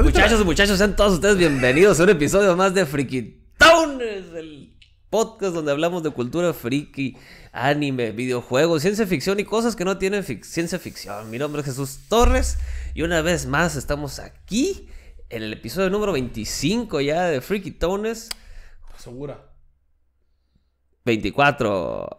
Muchachos, muchachos, sean todos ustedes bienvenidos a un episodio más de Freaky Tones, el podcast donde hablamos de cultura friki, anime, videojuegos, ciencia ficción y cosas que no tienen ciencia ficción. Mi nombre es Jesús Torres y una vez más estamos aquí en el episodio número 25 ya de Freaky Tones. Segura. 24.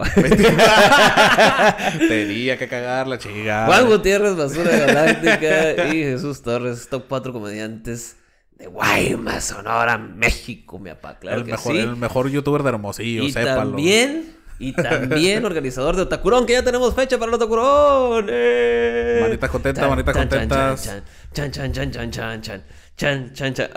Tenía que cagar la chingada. Juan Gutiérrez, Basura Galáctica y Jesús Torres, top 4 comediantes de Guaymas, Sonora, México, mi apá, Claro el que mejor, El mejor youtuber de Hermosillo, y sépalo. También, y también organizador de Otacurón, que ya tenemos fecha para el Otacurón. Manitas contentas, manitas chan, contentas. Chan, chan, chan, chan, chan, chan, chan, chan, chan.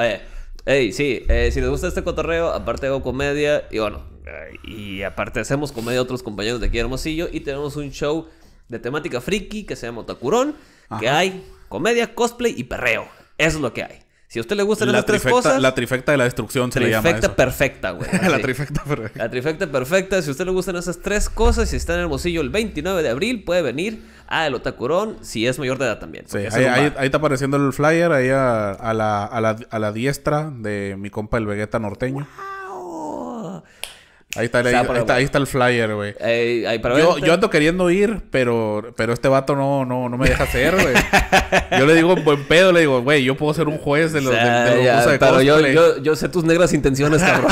Eh, sí, si les gusta este cotorreo, aparte hago comedia y bueno eh, y aparte hacemos comedia a otros compañeros de aquí de Hermosillo y tenemos un show de temática friki que se llama Otacurón, que hay comedia, cosplay y perreo. Eso es lo que hay. Si a usted le gustan las tres cosas... La trifecta de la destrucción se le llama Trifecta perfecta, güey. la trifecta perfecta. La trifecta perfecta. Si a usted le gustan esas tres cosas, si está en Hermosillo el 29 de abril, puede venir a El Otacurón, si es mayor de edad también. ahí, está apareciendo el flyer, ahí a, la, a, la, diestra de mi compa el Vegeta norteño. Ahí está, el, ahí, está el flyer, güey. yo, ando queriendo ir, pero, pero este vato no, no, no me deja hacer, güey. yo le digo, buen pedo, le digo, güey, yo puedo ser un juez de los, de, Pero yo, yo, yo, sé tus negras intenciones, cabrón.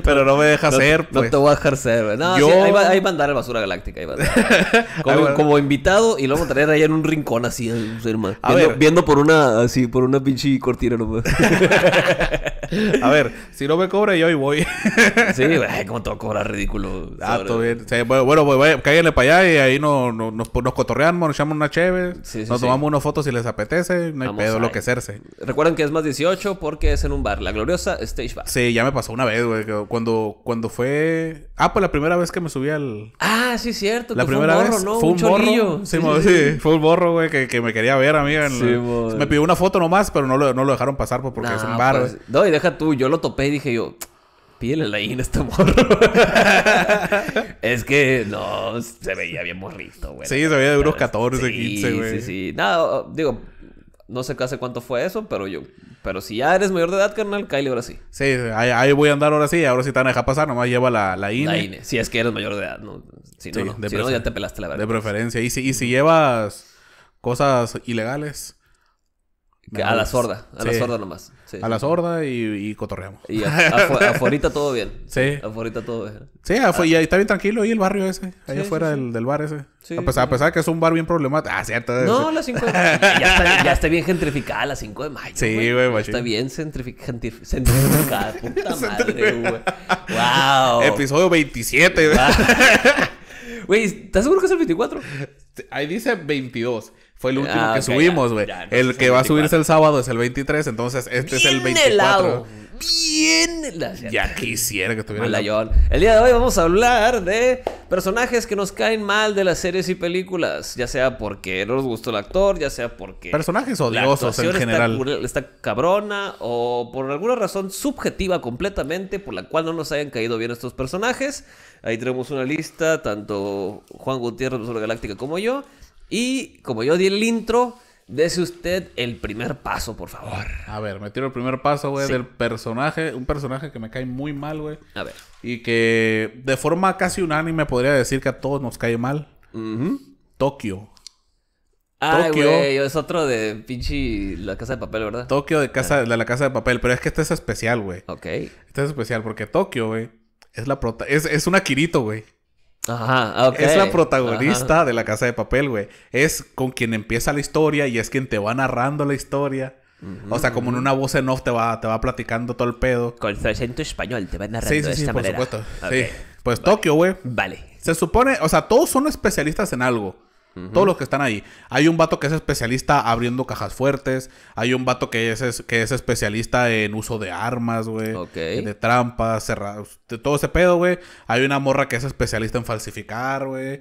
pero no me deja ser, no, pues. No te voy a dejar ser, güey. No, sí, ahí, va, ahí, a andar el basura galáctica. Ahí va a como, como, invitado y luego traer ahí en un rincón así, hermano. viendo, por una, así, por una pinche cortina nomás. a ver, si no me cobra, yo ahí voy. sí, güey como cómo te ridículo. Ah, todo bien. bueno, bueno, pues, para allá y ahí nos, nos, cotorreamos, nos echamos una chévere. nos tomamos unas fotos si les apetece. No hay pedo, lo que serse. Recuerden que es más 18 porque es en un bar, la gloriosa Stage Bar. Sí, ya me pasó una vez, güey. Cuando, cuando fue. Ah, pues la primera vez que me subí al. Ah, sí, cierto. La primera fue un borro, vez. ¿no? Fue un, borro. Sí, fue un borro, güey, que, me quería ver, amiga. En Me pidió una foto nomás, pero no lo, dejaron pasar pues, porque es un bar, pues, No, y deja tú. Yo lo topé y dije yo. Pídele la INE a este morro. es que no, se veía bien morrito, güey. Sí, se veía de unos 14, 15, güey. Sí, sí, sí. Nada, digo, no sé casi cuánto fue eso, pero yo. Pero si ya eres mayor de edad, carnal, Kyle, ahora sí. Sí, ahí, voy a andar ahora sí, ahora sí te van a dejar pasar, nomás lleva la, la INE. La INE, si es que eres mayor de edad, ¿no? Si no, sí, no. ya te pelaste la verdad. De preferencia. Y si, y si llevas cosas ilegales a la sorda, a la sorda nomás. a la sorda y, cotorreamos. Y afuera todo bien. Sí. Afuera todo bien. Sí, ah. y ahí está bien tranquilo ahí el barrio ese. Ahí afuera del, bar ese. A pesar, que es un bar bien problemático. Ah, cierto. No, la 5 de mayo. ya, está, bien gentrificada la 5 de mayo. Sí, güey, Está bien centrificada, gentrificada. Puta madre, güey. wow. Episodio 27, güey. Güey, ¿estás seguro que es el 24? Ahí dice 22 fue el eh, último ah, que subimos, güey. el que va a subirse el sábado es el 23, entonces este es el 24. Helado. Bien Ya quisiera que estuviera El día de hoy vamos a hablar de personajes que nos caen mal de las series y películas, ya sea porque no nos gustó el actor, ya sea porque personajes odiosos en general. Está, cabrona o por alguna razón subjetiva completamente por la cual no nos hayan caído bien estos personajes. Ahí tenemos una lista tanto Juan Gutiérrez de Galáctica como yo y como yo di el intro, dese usted el primer paso, por favor. A ver, me tiro el primer paso, güey, del personaje. Un personaje que me cae muy mal, güey. A ver. Y que de forma casi unánime podría decir que a todos nos cae mal. Tokio. Ah, güey. es otro de pinche La Casa de Papel, ¿verdad? Tokio de casa, ah. de la, Casa de Papel, pero es que este es especial, güey. Ok. Este es especial porque Tokio, güey, es la prota... Es, es güey. Es la protagonista de La Casa de Papel, güey. Es con quien empieza la historia y es quien te va narrando la historia. o sea, como en una voz en off te va, te va platicando todo el pedo. Con el acento español te va narrando sí, sí, sí, por Supuesto. Pues Tokio, güey. Vale. Se supone, o sea, todos son especialistas en algo. Todos los que están ahí. Hay un vato que es especialista abriendo cajas fuertes. Hay un vato que es, que es especialista en uso de armas, güey. De trampas, cerrados. De todo ese pedo, güey. Hay una morra que es especialista en falsificar, güey.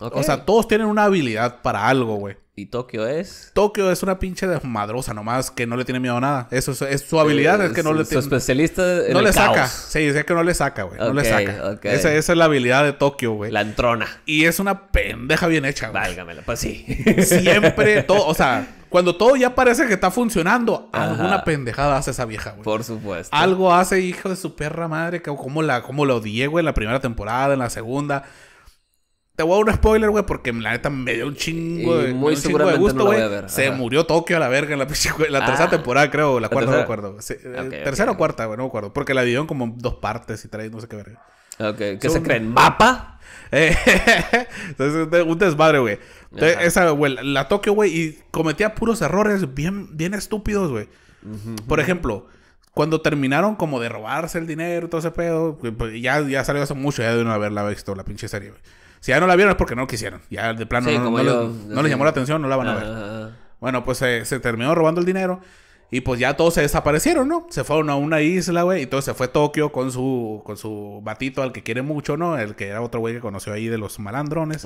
O sea, todos tienen una habilidad para algo, güey. ¿Y Tokio es? Tokio es una pinche desmadrosa nomás que no le tiene miedo a nada. Eso es, su habilidad, eh, es, que no le tiene... Su especialista en No le saca. Sí, es que no le saca, güey. no le saca. Esa, esa, es la habilidad de Tokio, güey. La entrona. Y es una pendeja bien hecha, güey. Válgamela, pues sí. Siempre todo, o sea, cuando todo ya parece que está funcionando, alguna pendejada hace esa vieja, güey. Por supuesto. Algo hace, hijo de su perra madre, que como la, como lo odié, güey, en la primera temporada, en la segunda te un spoiler, güey, porque la neta me dio un chingo muy un chingo de gusto, güey. se murió Tokio a la verga en la, ah. tercera temporada, creo, la, cuarta, no me acuerdo. Eh, tercera o cuarta, güey, no me acuerdo. Porque la dividieron como dos partes y tres, no sé qué verga. ¿qué se creen? ¿Mapa? Entonces, eh, un desmadre, güey. esa, güey, la Tokio, güey, y cometía puros errores bien, bien estúpidos, güey. Por ejemplo, cuando terminaron como de robarse el dinero, y todo ese pedo, pues, ya, ya salió hace mucho, ya de una haberla visto la pinche serie, güey. Si ya no la vieron es porque no quisieron. Ya de plano no, les, llamó la atención, no la van a ver. Bueno, pues eh, se terminó robando el dinero. Y pues ya todos se desaparecieron, ¿no? Se fueron a una isla, güey. Y entonces se fue a Tokio con su, con su batito al que quiere mucho, ¿no? El que era otro güey que conoció ahí de los malandrones.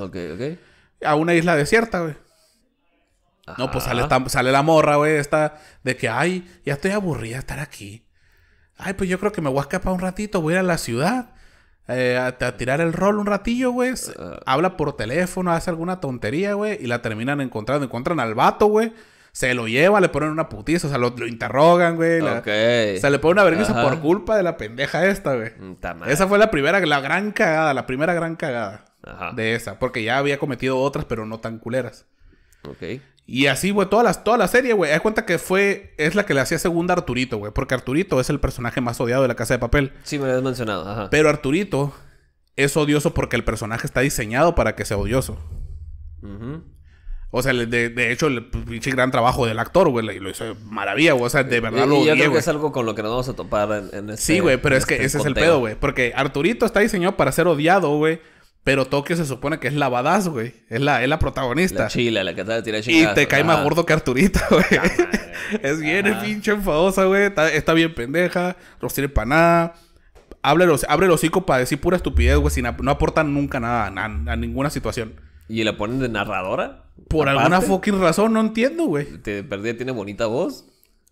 A una isla desierta, güey. No, pues sale, sale la morra, güey, esta de que, ay, ya estoy aburrida de estar aquí. Ay, pues yo creo que me voy a escapar un ratito, voy a ir a la ciudad eh, a, tirar el rol un ratillo, güey. Ah. habla por teléfono, hace alguna tontería, güey. Y la terminan encontrando. Encuentran al vato, güey. Se lo lleva, le ponen una putiza, o sea, lo, interrogan, güey. Ok O Se le pone una vergüenza por culpa de la pendeja esta, güey. Mm, esa fue la primera, la gran cagada, la primera gran cagada de esa. Porque ya había cometido otras, pero no tan culeras. Ok. Y así, güey, toda la, la serie, güey. Hay cuenta que fue. Es la que le hacía segunda a Arturito, güey. Porque Arturito es el personaje más odiado de la casa de papel. Sí, me lo has mencionado, ajá. Pero Arturito es odioso porque el personaje está diseñado para que sea odioso. Ajá. O sea, de, hecho, el pinche gran trabajo del actor, güey, lo hizo maravilla, güey. O sea, de verdad lo lo y Yo creo que es algo con lo que nos vamos a topar en, en Sí, este- güey, pero es que este ese es el pedo, güey. Porque Arturito está diseñado para ser odiado, güey. Pero Tokio se supone que es la badass, güey. Es la, protagonista. La chila, la que está tirar chingazo. Y te cae más gordo que Arturita, güey. Ah, es bien es pinche enfadosa, güey. Está, bien pendeja. No sirve para nada. Abre los, abre hocico para decir pura estupidez, güey. no aportan nunca nada a, ninguna situación. ¿Y la ponen de narradora? Por alguna fucking razón, no entiendo, güey. ¿Te perdí? ¿Tiene bonita voz?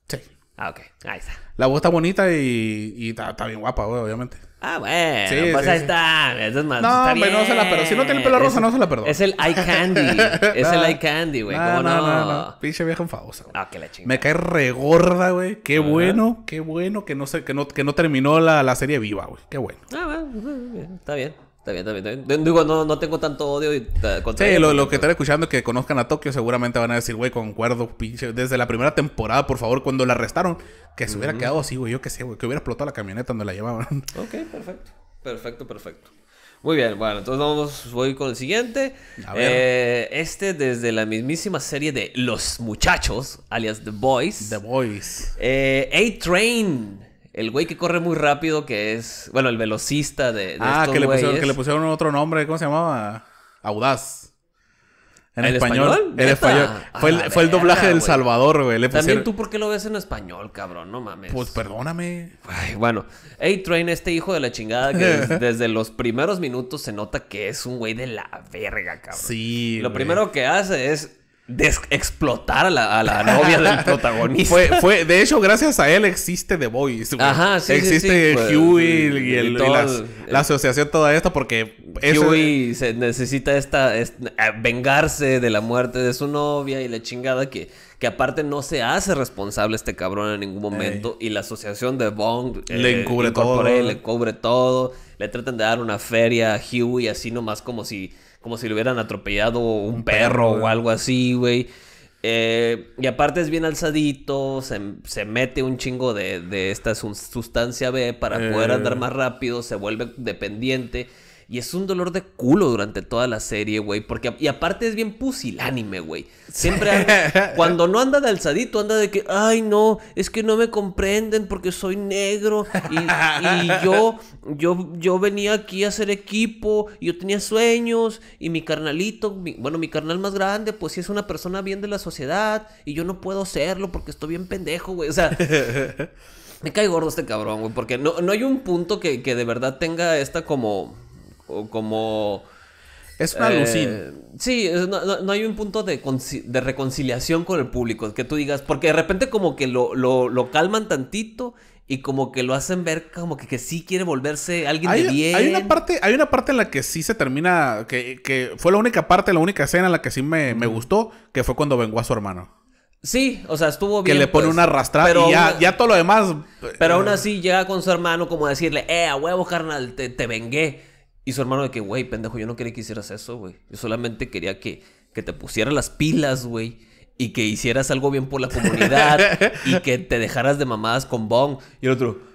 Sí. Ah, ok. Ahí está. La voz está bonita y, está, está bien guapa, güey, obviamente. Ah, bueno, sí, pues ahí sí. está. Es más, no, hombre, no se la perdono. Si no tiene el pelo rosa, no se la perdono. Es el eye candy. es el eye candy, güey. No, no? No, no, no. Pinche vieja enfadosa. Ah, qué la chingada. Me cae regorda, güey. Qué bueno, qué bueno que no, se, que no, que no terminó la, la serie viva, güey. Qué bueno. Ah, bueno, está bien también bien, está Digo, no, tengo tanto odio Sí, lo, que están escuchando que conozcan a Tokio seguramente van a decir, güey, concuerdo, pinche. Desde la primera temporada, por favor, cuando la arrestaron, que se hubiera quedado así, güey. Yo qué sé, güey, que hubiera explotado la camioneta donde la llevaban. Ok, perfecto. Perfecto, perfecto. Muy bien, bueno, entonces vamos, voy con el siguiente. A ver. Eh, este desde la mismísima serie de Los Muchachos, alias The Boys. The Boys. Eh, A-Train. El güey que corre muy rápido, que es, bueno, el velocista de, ah, que, le pusieron, que le, pusieron, otro nombre, ¿cómo se llamaba? Audaz. En español. En español. Fue, el, doblaje del Salvador, güey. También tú, ¿por qué lo ves en español, cabrón? No mames. Pues perdóname. Ay, bueno. A-Train, este hijo de la chingada que desde los primeros minutos se nota que es un güey de la verga, cabrón. Sí. Lo primero que hace es explotar a la, novia del protagonista. Fue, fue, de hecho, gracias a él existe The Voice. Ajá, sí, Existe sí, pues, Huey y, el, la, asociación toda esta porque... Huey se necesita esta, vengarse de la muerte de su novia y la chingada que... Que aparte no se hace responsable este cabrón en ningún momento. Y la asociación de Bond... Eh, le encubre todo. Le cubre todo. Le tratan de dar una feria a Huey así nomás como si como si le hubieran atropellado un, perro, o algo así, güey. Eh, y aparte es bien alzadito, se, mete un chingo de, esta sustancia B para poder eh. andar más rápido, se vuelve dependiente. Y es un dolor de culo durante toda la serie, güey. Porque, y aparte es bien pusilánime, güey. Siempre, cuando no anda de alzadito, anda de que, ay, no, es que no me comprenden porque soy negro. Y, yo, yo, yo venía aquí a hacer equipo, yo tenía sueños, y mi carnalito, bueno, mi carnal más grande, pues sí es una persona bien de la sociedad, y yo no puedo serlo porque estoy bien pendejo, güey. O sea. Me cae gordo este cabrón, güey, porque no, no hay un punto que, que de verdad tenga esta como o como... Es una eh, Sí, no, hay un punto de, reconciliación con el público, que tú digas, porque de repente como que lo, calman tantito y como que lo hacen ver como que, que sí quiere volverse alguien de bien. Hay una, parte, hay una parte en la que sí se termina, que, fue la única parte, la única escena en la que sí me, gustó, que fue cuando vengó a su hermano. Sí, o sea, estuvo bien. Que le pone un pues. una pero y ya, ya, todo lo demás. Pero aún eh, así llega con su hermano como decirle, eh, a huevo, carnal, te, te vengué. Y su hermano de que, güey, pendejo, yo no quería que hicieras eso, güey. Yo solamente quería que, te pusieras las pilas, güey. Y que hicieras algo bien por la comunidad. y que te dejaras de mamadas con Bong. Y el otro...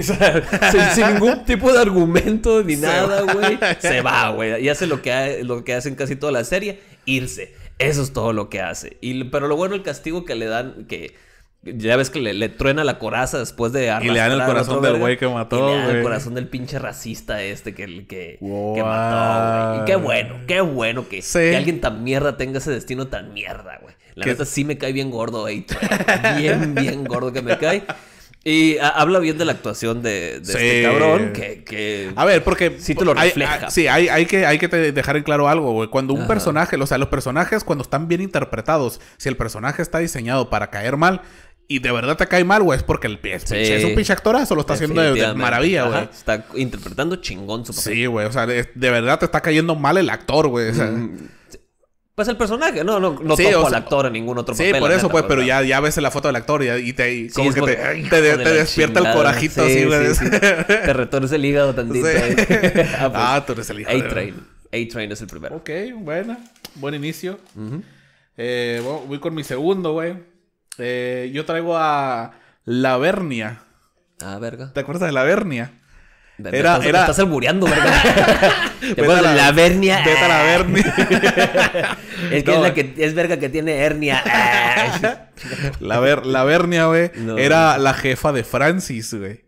sin, ningún tipo de argumento ni nada, güey. Se va, güey. Y hace lo que, hace lo que hacen casi toda la serie. Irse. Eso es todo lo que hace. Y, pero lo bueno, el castigo que le dan... que ya ves que le, le truena la coraza después de Y le dan el corazón del güey que mató, Le dan el corazón del pinche racista este que, que, mató, güey. Y qué bueno, qué bueno que, alguien tan mierda tenga ese destino tan mierda, güey. La neta sí me cae bien gordo, güey. Bien, bien gordo que me cae. Y ah, habla bien de la actuación de, este cabrón que, A ver, porque... Sí te lo refleja. Ah, sí, hay, que, hay que dejar en claro algo, güey. Cuando un personaje... O sea, los personajes cuando están bien interpretados, si el personaje está diseñado para caer mal, y de verdad te cae mal, güey, es porque el pie es un pinche actorazo, lo está haciendo de, maravilla, güey. Está interpretando chingón su papel. Sí, güey, o sea, de, verdad te está cayendo mal el actor, güey. Mm. Pues el personaje, no, no, no al actor en ningún otro papel. Sí, por eso, pues, pero ya, ya ves la foto del actor y, te, como que te, te, despierta el corajito así, güey. te retorce el hígado tantito. Eh. ah, pues. ah, tú eres el hígado. A-Train. A-Train es el primero. Ok, buena. Buen inicio. Eh, voy con mi segundo, güey. Eh, yo traigo a La Vernia. Ah, verga. ¿Te acuerdas de La vernia? era, estás, era... estás albureando, verga. ¿Te acuerdas de Vete a vernia. es que es la que es verga que tiene hernia. la, vernia, güey, era la jefa de Francis, güey.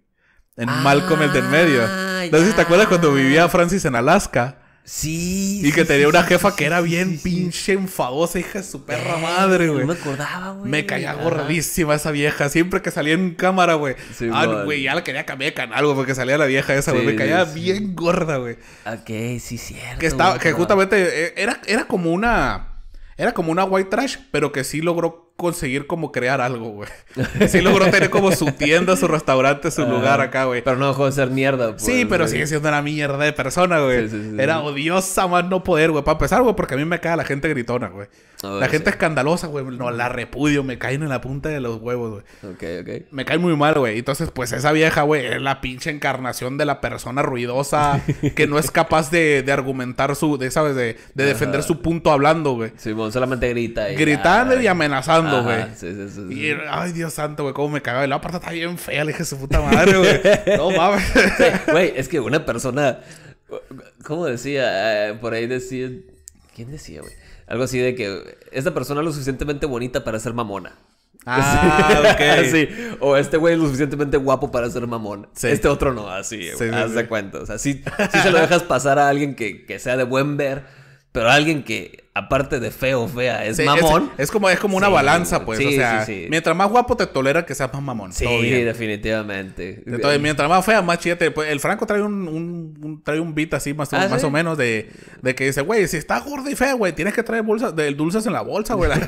En ah, Malcolm el del medio. Entonces, te acuerdas cuando vivía Francis en Alaska. Sí. Y que tenía una jefa que era bien pinche enfadosa, hija de su perra madre, güey. No me acordaba, güey. Me caía gordísima esa vieja. Siempre que salía en cámara, güey. ah, güey, ya la quería cambiar de canal, güey, porque salía la vieja esa, güey. me caía bien gorda, güey. Ok, sí, cierto. Que, estaba, que justamente eh, era, era como una. Era como una white trash, pero que sí logró conseguir como crear algo, güey. Sí logró tener como su tienda, su restaurante, su ah, lugar acá, güey. Pero no dejó de ser mierda, pues, Sí, pero sigue siendo una mierda de persona, güey. Era odiosa más no poder, güey. Para empezar, güey, porque a mí me cae la gente gritona, güey. la gente escandalosa, güey. No, la repudio. Me caen en la punta de los huevos, güey. Ok, ok. Me cae muy mal, güey. Entonces, pues esa vieja, güey, es la pinche encarnación de la persona ruidosa que no es capaz de, argumentar su... De, ¿Sabes? De, defender su punto hablando, güey. Sí, solamente grita. Y Gritando y amenazando y, ay, Dios santo, güey, cómo me cagaba. Y la parte está bien fea, le dije su puta madre, güey. no mames. Güey, es que una persona. ¿Cómo decía? Eh, por ahí decía. ¿Quién decía, güey? Algo así de que esta persona es lo suficientemente bonita para ser mamona. Ah, ok. O este güey es lo suficientemente guapo para ser mamón. Este otro no, así. Sí, sí, haz cuenta. O sea, si se lo dejas pasar a alguien que, que sea de buen ver, pero a alguien que aparte de feo, fea, es mamón. Es, como, es como una balanza, pues. o sea, mientras más guapo te tolera que seas más mamón. Sí, definitivamente. Entonces, mientras más fea, más chida pues, El Franco trae un, trae un beat así más, ¿Ah, más o menos de, que dice, güey, si estás Gordo y feo, güey, tienes que traer bolsas de dulces en la bolsa, güey.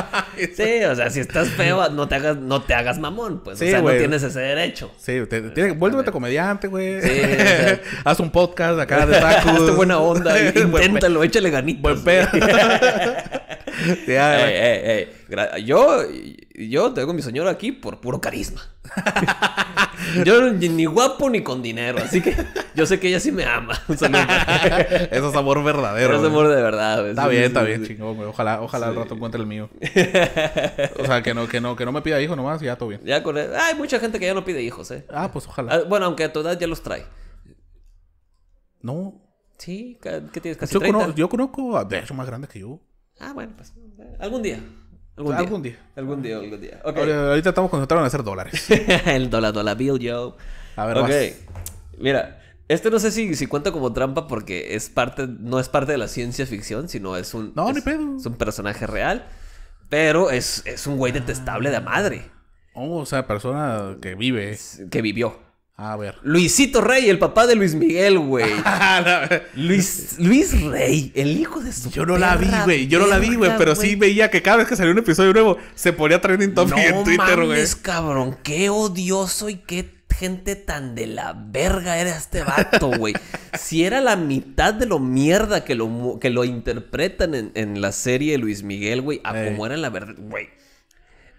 sí, o sea, si estás feo, no te hagas, no te hagas mamón, pues. o sea, no tienes ese derecho. Sí, te, a vuélvete comediante, güey. Haz un podcast acá de tacos. buena onda, inténtalo, échale ganito. Ah, yo, yo tengo mi señora aquí por puro carisma. yo ni guapo ni con dinero, así que yo sé que ella sí me ama. Eso es amor verdadero. Eso es amor de verdad. Está bien, está bien, chingón, Ojalá, ojalá al rato encuentre el mío. O sea, que no, que no, que no me pida hijos nomás y ya todo bien. Hay mucha gente que ya no pide hijos, eh. Ah, pues ojalá. Ah, bueno, aunque a tu edad ya los trae. No, Sí, ¿qué tienes? Casi yo, 30? yo conozco a de hecho más grandes que yo. Ah, bueno, pues algún día. Algún, día. Algún día, algún día. ahorita estamos concentrados en hacer dólares. El dólar, dólar bill, yo. A ver, Ok. Mira, este no sé si, si cuenta como trampa porque es parte, no es parte de la ciencia ficción, sino es un. pedo. Es un personaje real. Pero es, es un güey detestable de ah. madre. Oh, o sea, persona que vive. Que vivió. A ver. Luisito Rey, el papá de Luis Miguel, güey. Luis, Luis Rey, el hijo de su Yo no la vi, güey. Yo no la vi, güey. Pero sí veía que cada vez que salía un episodio nuevo se ponía trending topic en Twitter, güey. cabrón. Qué odioso y qué gente tan de la verga era este vato, güey. si era la mitad de lo mierda que lo, que lo interpretan en, la serie de Luis Miguel, güey, a eh. como era la verdad, güey.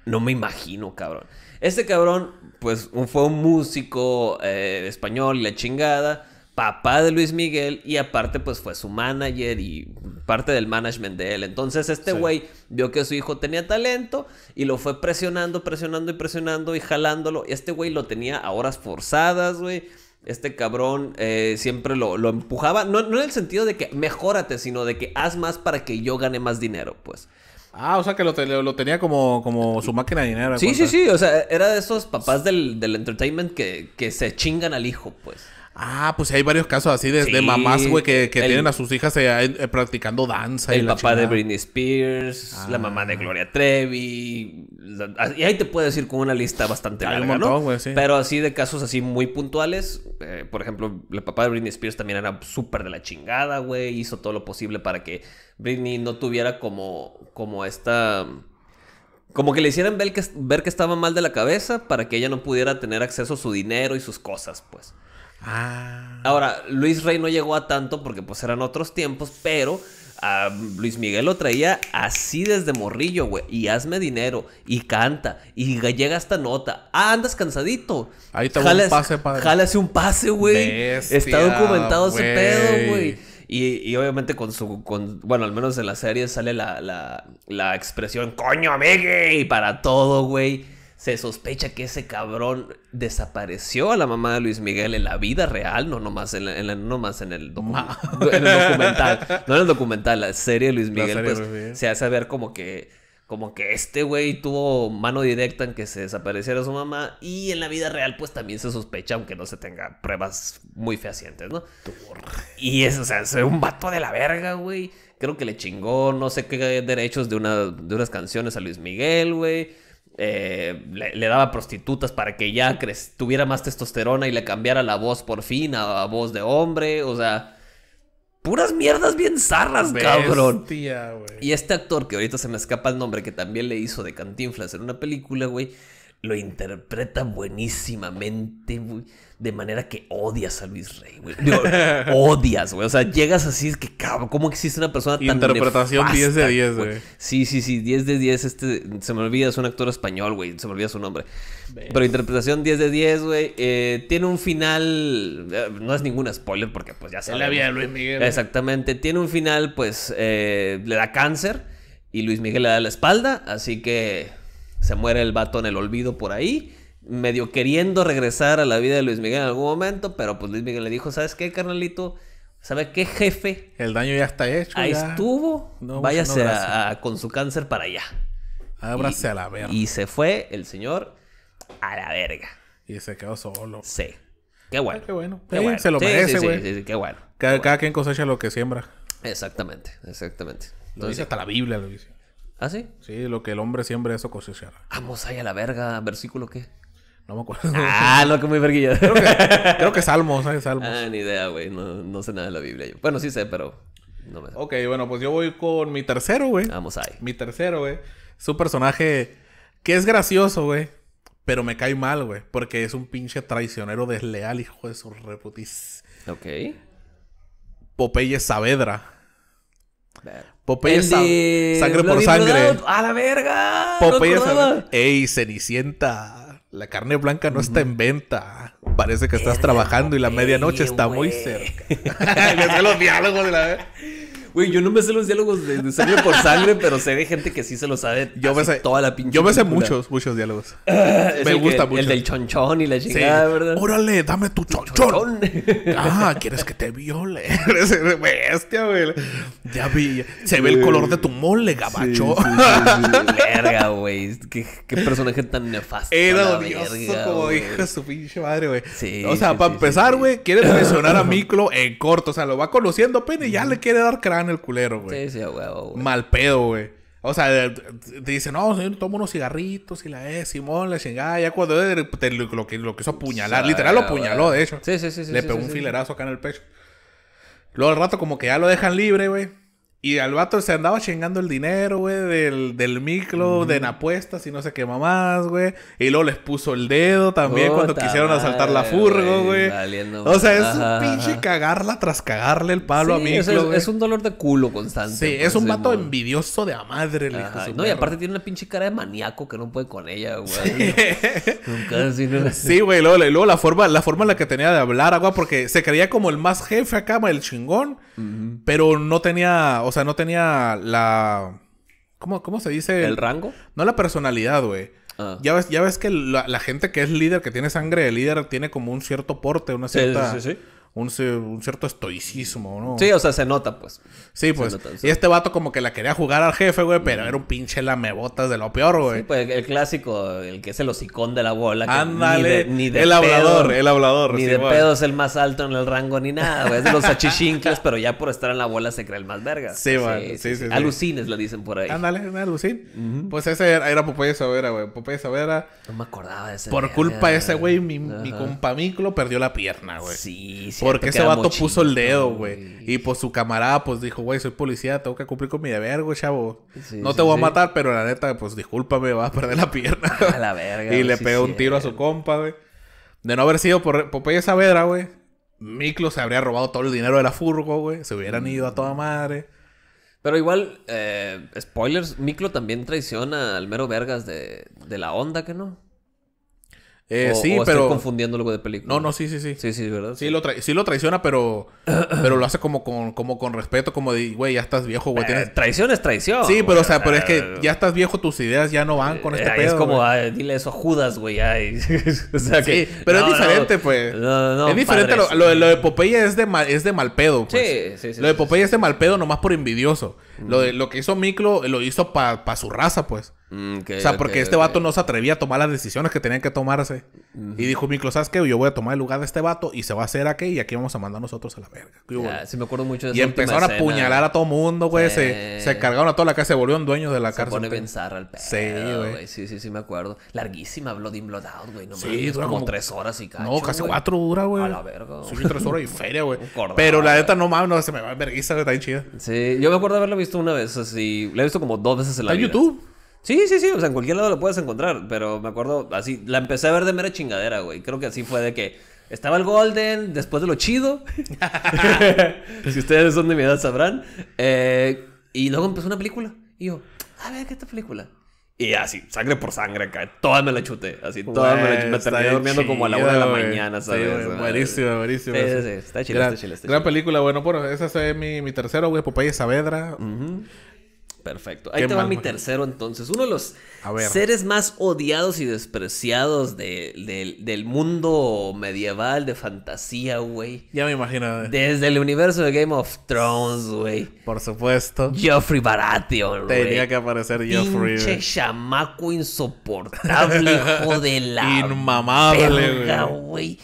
No me imagino, cabrón. Este cabrón, pues fue un músico eh, español y la chingada, papá de Luis Miguel y aparte pues fue su manager y parte del management de él. Entonces este güey vio que su hijo tenía talento y lo fue presionando, presionando y presionando y jalándolo. Este güey lo tenía a horas forzadas, güey. Este cabrón eh, siempre lo, empujaba, no, no en el sentido de que mejórate, sino de que haz más para que yo gane más dinero, pues. Ah, o sea que lo, tenía como, como su máquina de dinero. Sí, sí, sí. O sea, era de esos papás del, del entertainment que, que se chingan al hijo, pues. Ah, pues hay varios casos así de, mamás, güey, que, que tienen a sus hijas eh, eh, practicando danza. El papá de Britney Spears, la ah. mamá de Gloria Trevi. y ahí te puedo decir con una lista bastante larga, ¿no? Pero así de casos así muy puntuales. Eh, por ejemplo, el papá de Britney Spears también era súper de la chingada, güey. Hizo todo lo posible para que Britney no tuviera como, como esta... Como que le hicieran ver que estaba mal de la cabeza para que ella no pudiera tener acceso a su dinero y sus cosas, pues. Ah. Ahora, Luis Rey no llegó a tanto porque pues eran otros tiempos, pero Luis Miguel lo traía así desde morrillo, güey. Y hazme dinero, y canta, y llega esta nota. Ah, andas cansadito. Ahí te un pase, padre. Jálase un pase, güey. Está documentado ese pedo, güey. Y, obviamente con su... Con, bueno, al menos en la serie sale la, la, la expresión, coño, amigue, para todo, güey se sospecha que ese cabrón desapareció a la mamá de Luis Miguel en la vida real, no nomás en, en, no en, el, el, documental. No en el documental, la serie de Luis Miguel, pues, se hace ver como que, como que este güey tuvo mano directa en que se desapareciera su mamá y en la vida real pues también se sospecha, aunque no se tenga pruebas muy fehacientes, ¿no? Y es, o sea, es un vato de la verga, güey. Creo que le chingó no sé qué derechos de, una, de unas canciones a Luis Miguel, güey eh, le, daba prostitutas para que ya tuviera más testosterona y le cambiara la voz por fin a, voz de hombre, o sea... Puras mierdas bien zarras, cabrón. Y este actor, que ahorita se me escapa el nombre, que también le hizo de Cantinflas en una película, güey, lo interpreta buenísimamente, güey. De manera que odias a Luis Rey, güey. odias, güey. O sea, llegas así, es que cabrón, ¿cómo existe una persona tan Interpretación 10 de 10, güey? Sí, sí, sí, 10 de 10. Este, se me olvida, es un actor español, güey. Se me olvida su nombre. Pero interpretación 10 de 10, güey. Eh, tiene un final. Eh, no es ningún spoiler porque, pues ya se la había de Luis Miguel. Exactamente. Tiene un final, pues, eh, le da cáncer y Luis Miguel le da la espalda. Así que se muere el vato en el olvido por ahí, medio queriendo regresar a la vida de Luis Miguel en algún momento, pero pues Luis Miguel le dijo, ¿sabes qué, carnalito? ¿Sabes qué, jefe? El daño ya está hecho. Ahí estuvo. Pues, Váyase a, con su cáncer para allá. Ábrase a la verga. Y se fue el señor a la verga. Y se quedó solo. Sí. Qué bueno. Ah, qué bueno. Se lo merece, güey. qué bueno. Cada, quien cosecha lo que siembra. Exactamente, exactamente. lo dice hasta la Biblia, lo dice. ¿Ah, sí? Sí, lo que el hombre siempre eso cosechará. Vamos ahí a la verga, versículo qué. No me acuerdo. Ah, no, que muy verguilla. Creo que, creo Salmos, ¿sabes? Salmos. Ah, ni idea, güey. No, sé nada de la Biblia. Bueno, sí sé, pero no me sé. Ok, bueno, pues yo voy con mi tercero, güey. Vamos ahí. Mi tercero, güey. Su personaje que es gracioso, güey. Pero me cae mal, güey. Porque es un pinche traicionero desleal, hijo de su reputis. Ok. Popeye Saavedra. Popeye sangre por sangre. ¡A la verga! Popeye ¡Ey, Cenicienta! La carne blanca no está en venta. Parece que estás trabajando y la medianoche está muy cerca. los diálogos de Güey, yo no me sé los diálogos de, de sangre por sangre, pero sé de gente que sí se los sabe. Yo me sé toda la pinche. Yo me sé muchos, muchos diálogos. me gusta mucho. El del chonchón y la chingada, ¿verdad? Órale, dame tu chonchón. ah, ¿quieres que te viole? bestia, güey. Ya vi. Se ve el color de tu mole, gabacho. Verga, güey. ¿Qué, personaje tan nefasto. Era odioso como de su pinche madre, güey. o sea, para empezar, güey, quiere traicionar a Miklo en corto. O sea, lo va conociendo pene, pues, ya le quiere dar crack en el culero, güey. Sí, sí, güey. Mal pedo, güey. O sea, te dicen, no, señor, toma unos cigarritos y la es, eh, Simón, la chingada. Ya cuando lo, que, lo quiso apuñalar, literal lo apuñaló, de hecho. Sí, sí, sí. Le pegó un filerazo acá en el pecho. Luego al rato, como que ya lo dejan libre, güey. Y al vato se andaba chingando el dinero, güey, del, del micro, de en apuestas y no sé qué más güey. Y luego les puso el dedo también cuando quisieron asaltar la furgo, güey. O sea, es un pinche cagarla tras cagarle el palo a micro. Es, un dolor de culo constante. Sí, pues, es un vato envidioso de a madre, No, y aparte tiene una pinche cara de maníaco que no puede con ella, güey. Sí. Nunca Sí, güey, luego, luego, la, forma, la forma en la que tenía de hablar, agua, porque se creía como el más jefe acá, el chingón, pero no tenía o sea, no tenía la... ¿Cómo, se dice? ¿El rango? No la personalidad, güey. Ah. Ya, ves, ya ves que la, la, gente que es líder, que tiene sangre de líder, tiene como un cierto porte, una cierta... Sí, sí, sí un, cierto estoicismo, ¿no? Sí, o sea, se nota, pues. Sí, pues. Y este vato como que la quería jugar al jefe, güey, pero era un pinche lamebotas de lo peor, güey. Sí, pues el clásico, el que es el hocicón de la bola. Ándale. Ni de, el hablador, el hablador. Ni de pedos pedo es el más alto en el rango ni nada, güey. Es de los achichincles, pero ya por estar en la bola se cree el más verga. Sí, güey. Sí, sí, Alucines lo dicen por ahí. Ándale, alucin. Pues ese era, era Popeye Savera, güey. Popeye Savera. No me acordaba de ese. Por culpa de ese, güey, mi, mi compa Miclo perdió la pierna, güey. Sí, sí porque ese vato puso el dedo, güey. Y pues su camarada, pues dijo, güey, soy policía, tengo que cumplir con mi deber, güey, chavo. no te voy a matar, pero la neta, pues discúlpame, vas a perder la pierna. A la verga. y le pegó un tiro a su compa, güey. De no haber sido por Popeye Saavedra, güey, Miklo se habría robado todo el dinero de la furgo, güey. Se hubieran ido a toda madre. Pero igual, eh, spoilers, Miklo también traiciona al mero vergas de, de la onda, ¿qué no? Eh, sí, o pero. Estoy confundiendo luego de película. No, no, sí, sí, sí. Sí, sí, ¿verdad? Sí, Lo, sí lo traiciona, pero. pero lo hace como con, como con respeto, como de, güey, ya estás viejo, güey. Eh, traición es traición. Sí, pero, o sea, ah, pero es que ah, ya estás viejo, tus ideas ya no van eh, con eh, este pedo. Es como, dile eso a Judas, güey. o sea que. pero es diferente, pues. No, no, es diferente. lo, de Popeye es de mal, es de mal pedo, pues. Sí, sí, sí. Lo de Popeye es de mal pedo nomás por envidioso. Lo, de, mm. lo que hizo Miklo lo hizo para su raza, pues. Mm, o sea, porque este vato no se atrevía a tomar las decisiones que tenían que tomarse. Y dijo, Micro, ¿sabes qué? Yo voy a tomar el lugar de este vato y se va a hacer aquí y aquí vamos a mandar nosotros a la verga. me acuerdo mucho de Y empezaron a apuñalar a todo mundo, güey. Se, cargaron a toda la casa, se volvieron dueños de la cárcel. Se pone a pensar al sí, güey. Sí, sí, sí, me acuerdo. Larguísima, Blood in, Blood out, güey. No sí, mames, dura como, tres horas y cacho, No, casi cuatro dura, güey. A la verga. Sí, tres horas y feria, güey. Pero la neta, no mames, no, se me va a verguiza, Está bien chida. Sí, yo me acuerdo haberlo visto una vez así. La he visto como dos veces en la vida. en YouTube? Sí, sí, sí, o sea, en cualquier lado lo puedes encontrar, pero me acuerdo, así, la empecé a ver de mera chingadera, güey. Creo que así fue de que estaba el Golden, después de lo chido. si ustedes son de mi edad sabrán. Eh, y luego empezó una película. Y yo, a ver, ¿qué es esta película? Y así, sangre por sangre acá, toda me la chuté. Así, toda me la chuté. Me terminé durmiendo como a la una de la mañana, ¿sabes? Sí, buenísimo, buenísimo. Sí, sí, está chido, está chido. Gran película, bueno, bueno, esa es mi, mi tercera, güey, Popeye Saavedra. Uh Perfecto. Ahí te va mi tercero entonces. Uno de los seres más odiados y despreciados de, del mundo medieval de fantasía, güey. Ya me imagino. Eh. Desde el universo de Game of Thrones, güey. Por supuesto. Geoffrey Baratheon, güey. Tenía que aparecer Geoffrey, Pinche chamaco insoportable, hijo de la Inmamable, güey.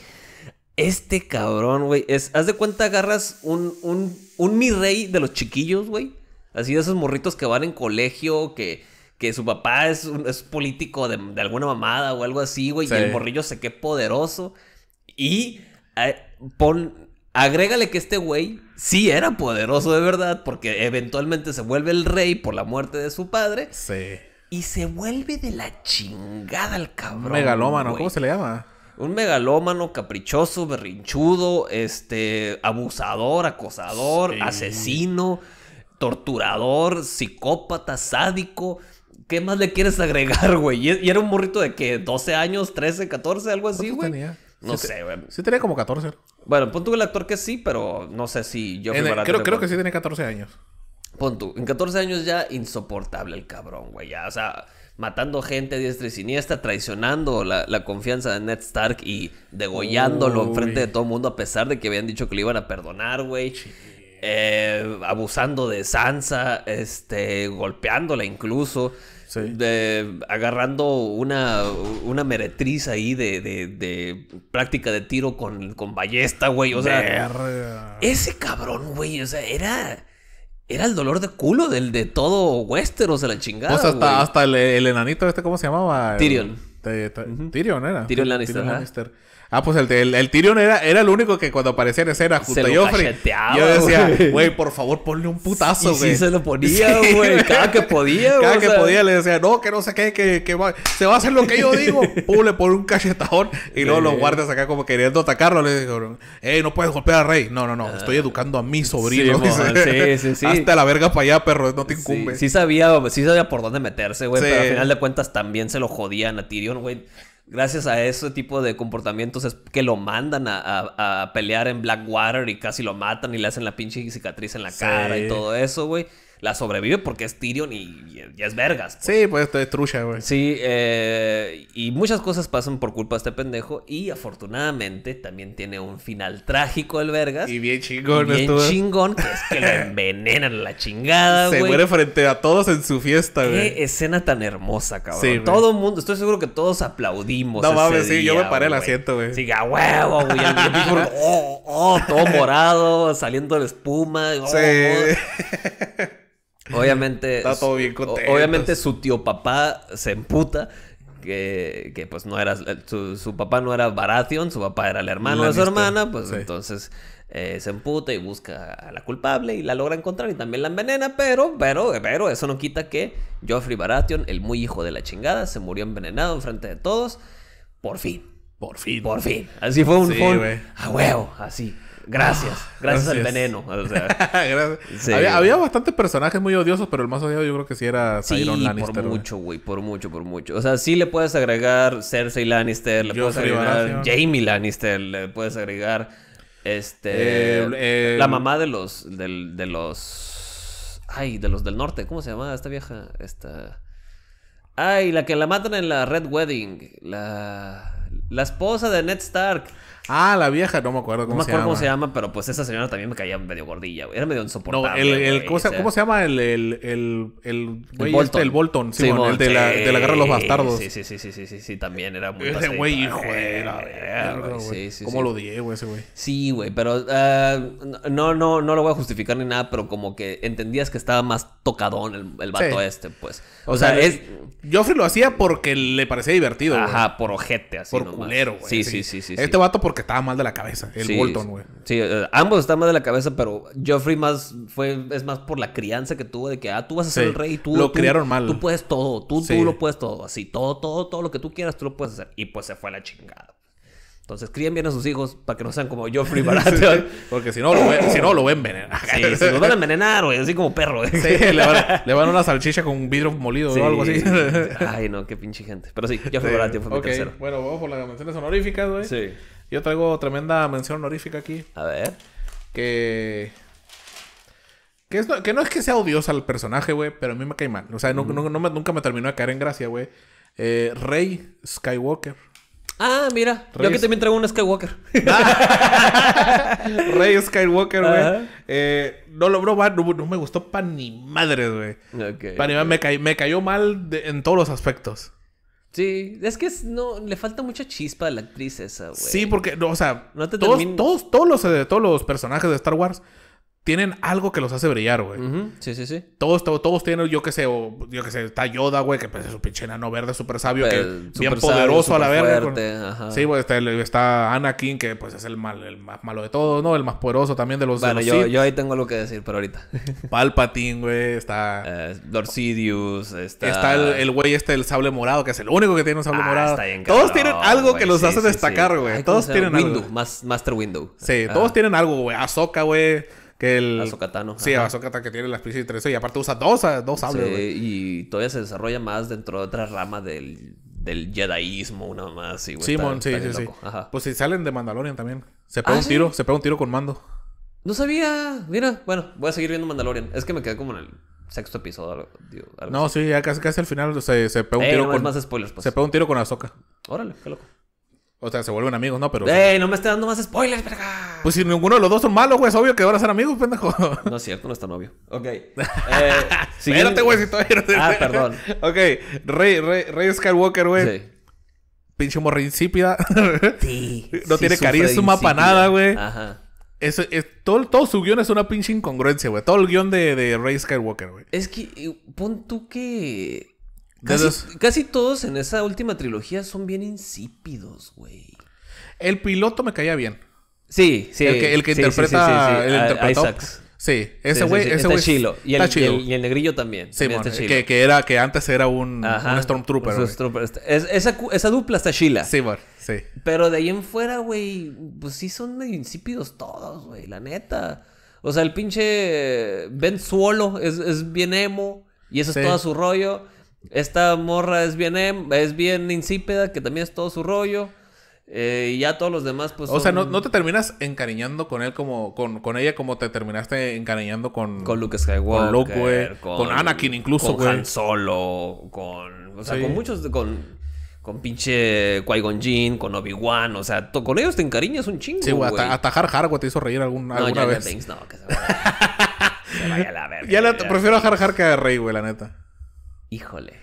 Este cabrón, güey. Es, haz de cuenta, agarras un, un, un mi rey de los chiquillos, güey Así de esos morritos que van en colegio, que, que su papá es, un, es político de, alguna mamada o algo así, güey. Y el morrillo se quede poderoso. Y eh, agrégale que este güey sí era poderoso de verdad, porque eventualmente se vuelve el rey por la muerte de su padre. Sí. Y se vuelve de la chingada el cabrón. Megalómano, ¿cómo se le llama? Un megalómano, caprichoso, berrinchudo, este, abusador, acosador, asesino torturador, psicópata, sádico. ¿Qué más le quieres agregar, güey? Y, e, era un morrito de que 12 años, 13, 14, algo así, güey. No sé, güey. Sí tenía como 14. Bueno, pon tú el actor que sí, pero no sé si yo... creo, creo que sí tiene 14 años. Pon tú, en 14 años ya insoportable el cabrón, güey. Ya, o sea, matando gente diestra y siniestra, traicionando la, confianza de Ned Stark y degollándolo enfrente de todo el mundo a pesar de que habían dicho que le iban a perdonar, güey. Eh, abusando de Sansa, este, golpeándola incluso. agarrando una, una meretriz ahí de, práctica de tiro con, con ballesta, güey. O sea, ese cabrón, güey, o sea, era. Era el dolor de culo del, de todo o sea, la chingada. Pues hasta, hasta el, enanito este, ¿cómo se llamaba? Tyrion. Tyrion era. Tyrion Lannister. Ah, pues el, el, Tyrion era, era el único que cuando aparecía en escena junto a Joffrey. Yo decía, güey, por favor, ponle un putazo, güey. Y, sí se lo ponía, güey. cada que podía, Cada que podía le decía, no, que no sé qué, que, que va... se va a hacer lo que yo digo. Pum, le un cachetajón y luego los guardias acá como queriendo atacarlo. Le dijeron, eh, hey, no puedes golpear al rey. No, no, no. Ah. Estoy educando a mi sobrino. Sí, sí, sí, Hasta la verga para allá, perro. No te incumbe. Sí, sabía, sí sabía por dónde meterse, güey. Pero al final de cuentas también se lo jodían a Tyrion, güey gracias a ese tipo de comportamientos es que lo mandan a, a, pelear en Blackwater y casi lo matan y le hacen la pinche cicatriz en la cara y todo eso, güey la sobrevive porque es Tyrion y, es vergas. Pues. Sí, pues es trucha, güey. Sí, eh, y muchas cosas pasan por culpa de este pendejo. Y afortunadamente también tiene un final trágico el vergas. Y bien chingón, y Bien chingón, que es que lo envenenan la chingada, güey. Se muere frente a todos en su fiesta, güey. Qué escena tan hermosa, cabrón. Sí, Todo el mundo, estoy seguro que todos aplaudimos. No mames, sí, yo me paré el asiento, güey. Siga huevo, güey. oh, oh, todo morado, saliendo de la espuma. Oh, sí. Oh. Obviamente. Obviamente su tío papá se emputa. Que, pues no era. Su, papá no era Baratheon, su papá era el hermano de su hermana. Pues entonces. Eh, se emputa y busca a la culpable y la logra encontrar y también la envenena, pero, pero, pero, eso no quita que Geoffrey Baratheon, el muy hijo de la chingada, se murió envenenado enfrente de todos. Por fin. Por fin. Por fin. Así fue un, a huevo, así. Gracias. Gracias, al veneno. había, bastantes personajes muy odiosos, pero el más odiado yo creo que sí era Lannister. Por mucho, güey. Por mucho, por mucho. O sea, sí le puedes agregar Cersei Lannister, le puedes agregar Jamie Lannister, le puedes agregar este. Eh, eh, la mamá de los. De, de los. Ay, de los del norte. ¿Cómo se llamaba esta vieja? Esta. Ay, la que la matan en la Red Wedding. La. La esposa de Ned Stark. Ah, la vieja, no me acuerdo cómo, se llama no me acuerdo cómo se llama. pero pues esa señora también me caía medio gordilla, Era medio insoportable. No, el, ¿cómo, se llama el, el, el, el, este, Bolton. el Bolton, sí, el de, la, de la guerra de los bastardos. Sí, sí, sí, sí, sí, sí, sí también era muy Ese güey, hijo de la verga, Sí, sí, ¿Cómo lo odié, güey, ese güey? Sí, güey, pero uh, no, no, no lo voy a justificar ni nada, pero como que entendías que estaba más tocadón el, vato este, pues. O, sea, es. Joffrey lo hacía porque le parecía divertido. Ajá, por ojete, así por culero, güey. Sí, sí, sí, sí, Este vato porque estaba mal de la cabeza, el Bolton, güey. Sí, eh, ambos están mal de la cabeza, pero Jeffrey más fue, es más por la crianza que tuvo de que, ah, tú vas a ser el rey, tú. Lo criaron mal. Tú puedes todo, tú, tú lo puedes todo, así, todo, todo, todo lo que tú quieras, tú lo puedes hacer. Y pues se fue a la chingada. Entonces críen bien a sus hijos para que no sean como Joffrey Baratheon. porque si no, lo ven, si no, lo ven envenenar. si lo van a envenenar, güey, así como perro. Güey. Sí, le van, le van, una salchicha con un vidrio molido o algo así. Ay, no, qué pinche gente. Pero sí, Joffrey Baratio Baratheon fue mi tercero. Bueno, vamos por las menciones honoríficas, güey. Sí. Yo traigo tremenda mención honorífica aquí. A ver. Que... Que, no, es que sea odiosa al personaje, güey, pero a mí me cae mal. O sea, nunca me terminó de caer en gracia, güey. Eh, Rey Skywalker. Ah, mira. yo aquí también traigo un Skywalker. Rey Skywalker, güey. Eh, no logró no, no, me gustó pa' ni madre, güey. Me, cayó mal en todos los aspectos. Sí, es que no, le falta mucha chispa a la actriz esa, güey. Sí, porque, o sea, no te todos, todos, los, eh, todos los personajes de Star Wars tienen algo que los hace brillar, güey. Sí, sí, sí. Todos, todos, tienen, yo qué sé, yo qué sé, está Yoda, güey, que pues, es su pinche enano verde súper sabio, pues, bien poderoso a la verga. Sí, güey, está, está, Anakin, que pues es el, mal, el más malo de todos, ¿no? El más poderoso también de los. Bueno, yo, ahí tengo algo que decir, pero ahorita. Palpatine, güey, está. Dorsidius. Eh, está. Está el güey este el sable morado, que es el único que tiene un sable ah, morado. todos tienen algo que los hace destacar, güey. Todos tienen algo. Master Window. Sí, todos tienen algo, güey. Ahsoka, güey. Que el... Azokatano. Sí, que tiene la especie 13 y aparte usa dos, dos y todavía se desarrolla más dentro de otra rama del, del Jediismo, una más Pues si salen de Mandalorian también. Se pega ah, un tiro, se pega un tiro con mando. No sabía. Mira, bueno, voy a seguir viendo Mandalorian. Es que me quedé como en el sexto episodio. no, sí, ya casi, casi al final se, pega un eh, tiro con... más spoilers, pues. Se pega un tiro con Azoka. Órale, qué loco. O sea, se vuelven amigos, ¿no? Pero. ¡Ey! No me esté dando más spoilers, verga. Pues si ninguno de los dos son malos, güey, es obvio que van a ser amigos, pendejo. No es cierto, no es tan obvio. Ok. Eh, Espérate, güey, si todavía Ah, perdón. Ok. Rey, Rey, Rey Skywalker, güey. Sí. Pinche morra insípida. Sí. no tiene carisma para nada, güey. Ajá. es, todo, todo su guión es una pinche incongruencia, güey. Todo el guión de, de Rey Skywalker, güey. Es que, eh, pon tú que Casi, todos en esa última trilogía son bien insípidos, güey. El piloto me caía bien. Sí, sí. El que, interpreta. Sí, sí, el ah, Sí, ese güey. Ese güey. chilo. Y el, negrillo también. Sí, que, que, era, que antes era un, Stormtrooper. Este, esa, esa, dupla está chila. Sí, man, sí. Pero de ahí en fuera, güey, pues sí son medio insípidos todos, güey, la neta. O sea, el pinche Ben Suolo es, es bien emo. Y eso es todo su rollo. Esta morra es bien, em, es bien insípida, que también es todo su rollo. Eh, y ya todos los demás, pues. O sea, ¿no, te terminas encariñando con él como. Con, ella como te terminaste encariñando con. Con Luke Skywalker. Con Con, Anakin incluso, Con Solo. Con. O sea, con muchos. Con. Con pinche Qui-Gon Jinn, con Obi-Wan, o sea, con ellos te encariñas un chingo. Sí, güey, Har te hizo reír algún, no, alguna vez. no, que se vaya. la verga. Ya la, prefiero a Har que a Rey, güey, la neta. Híjole.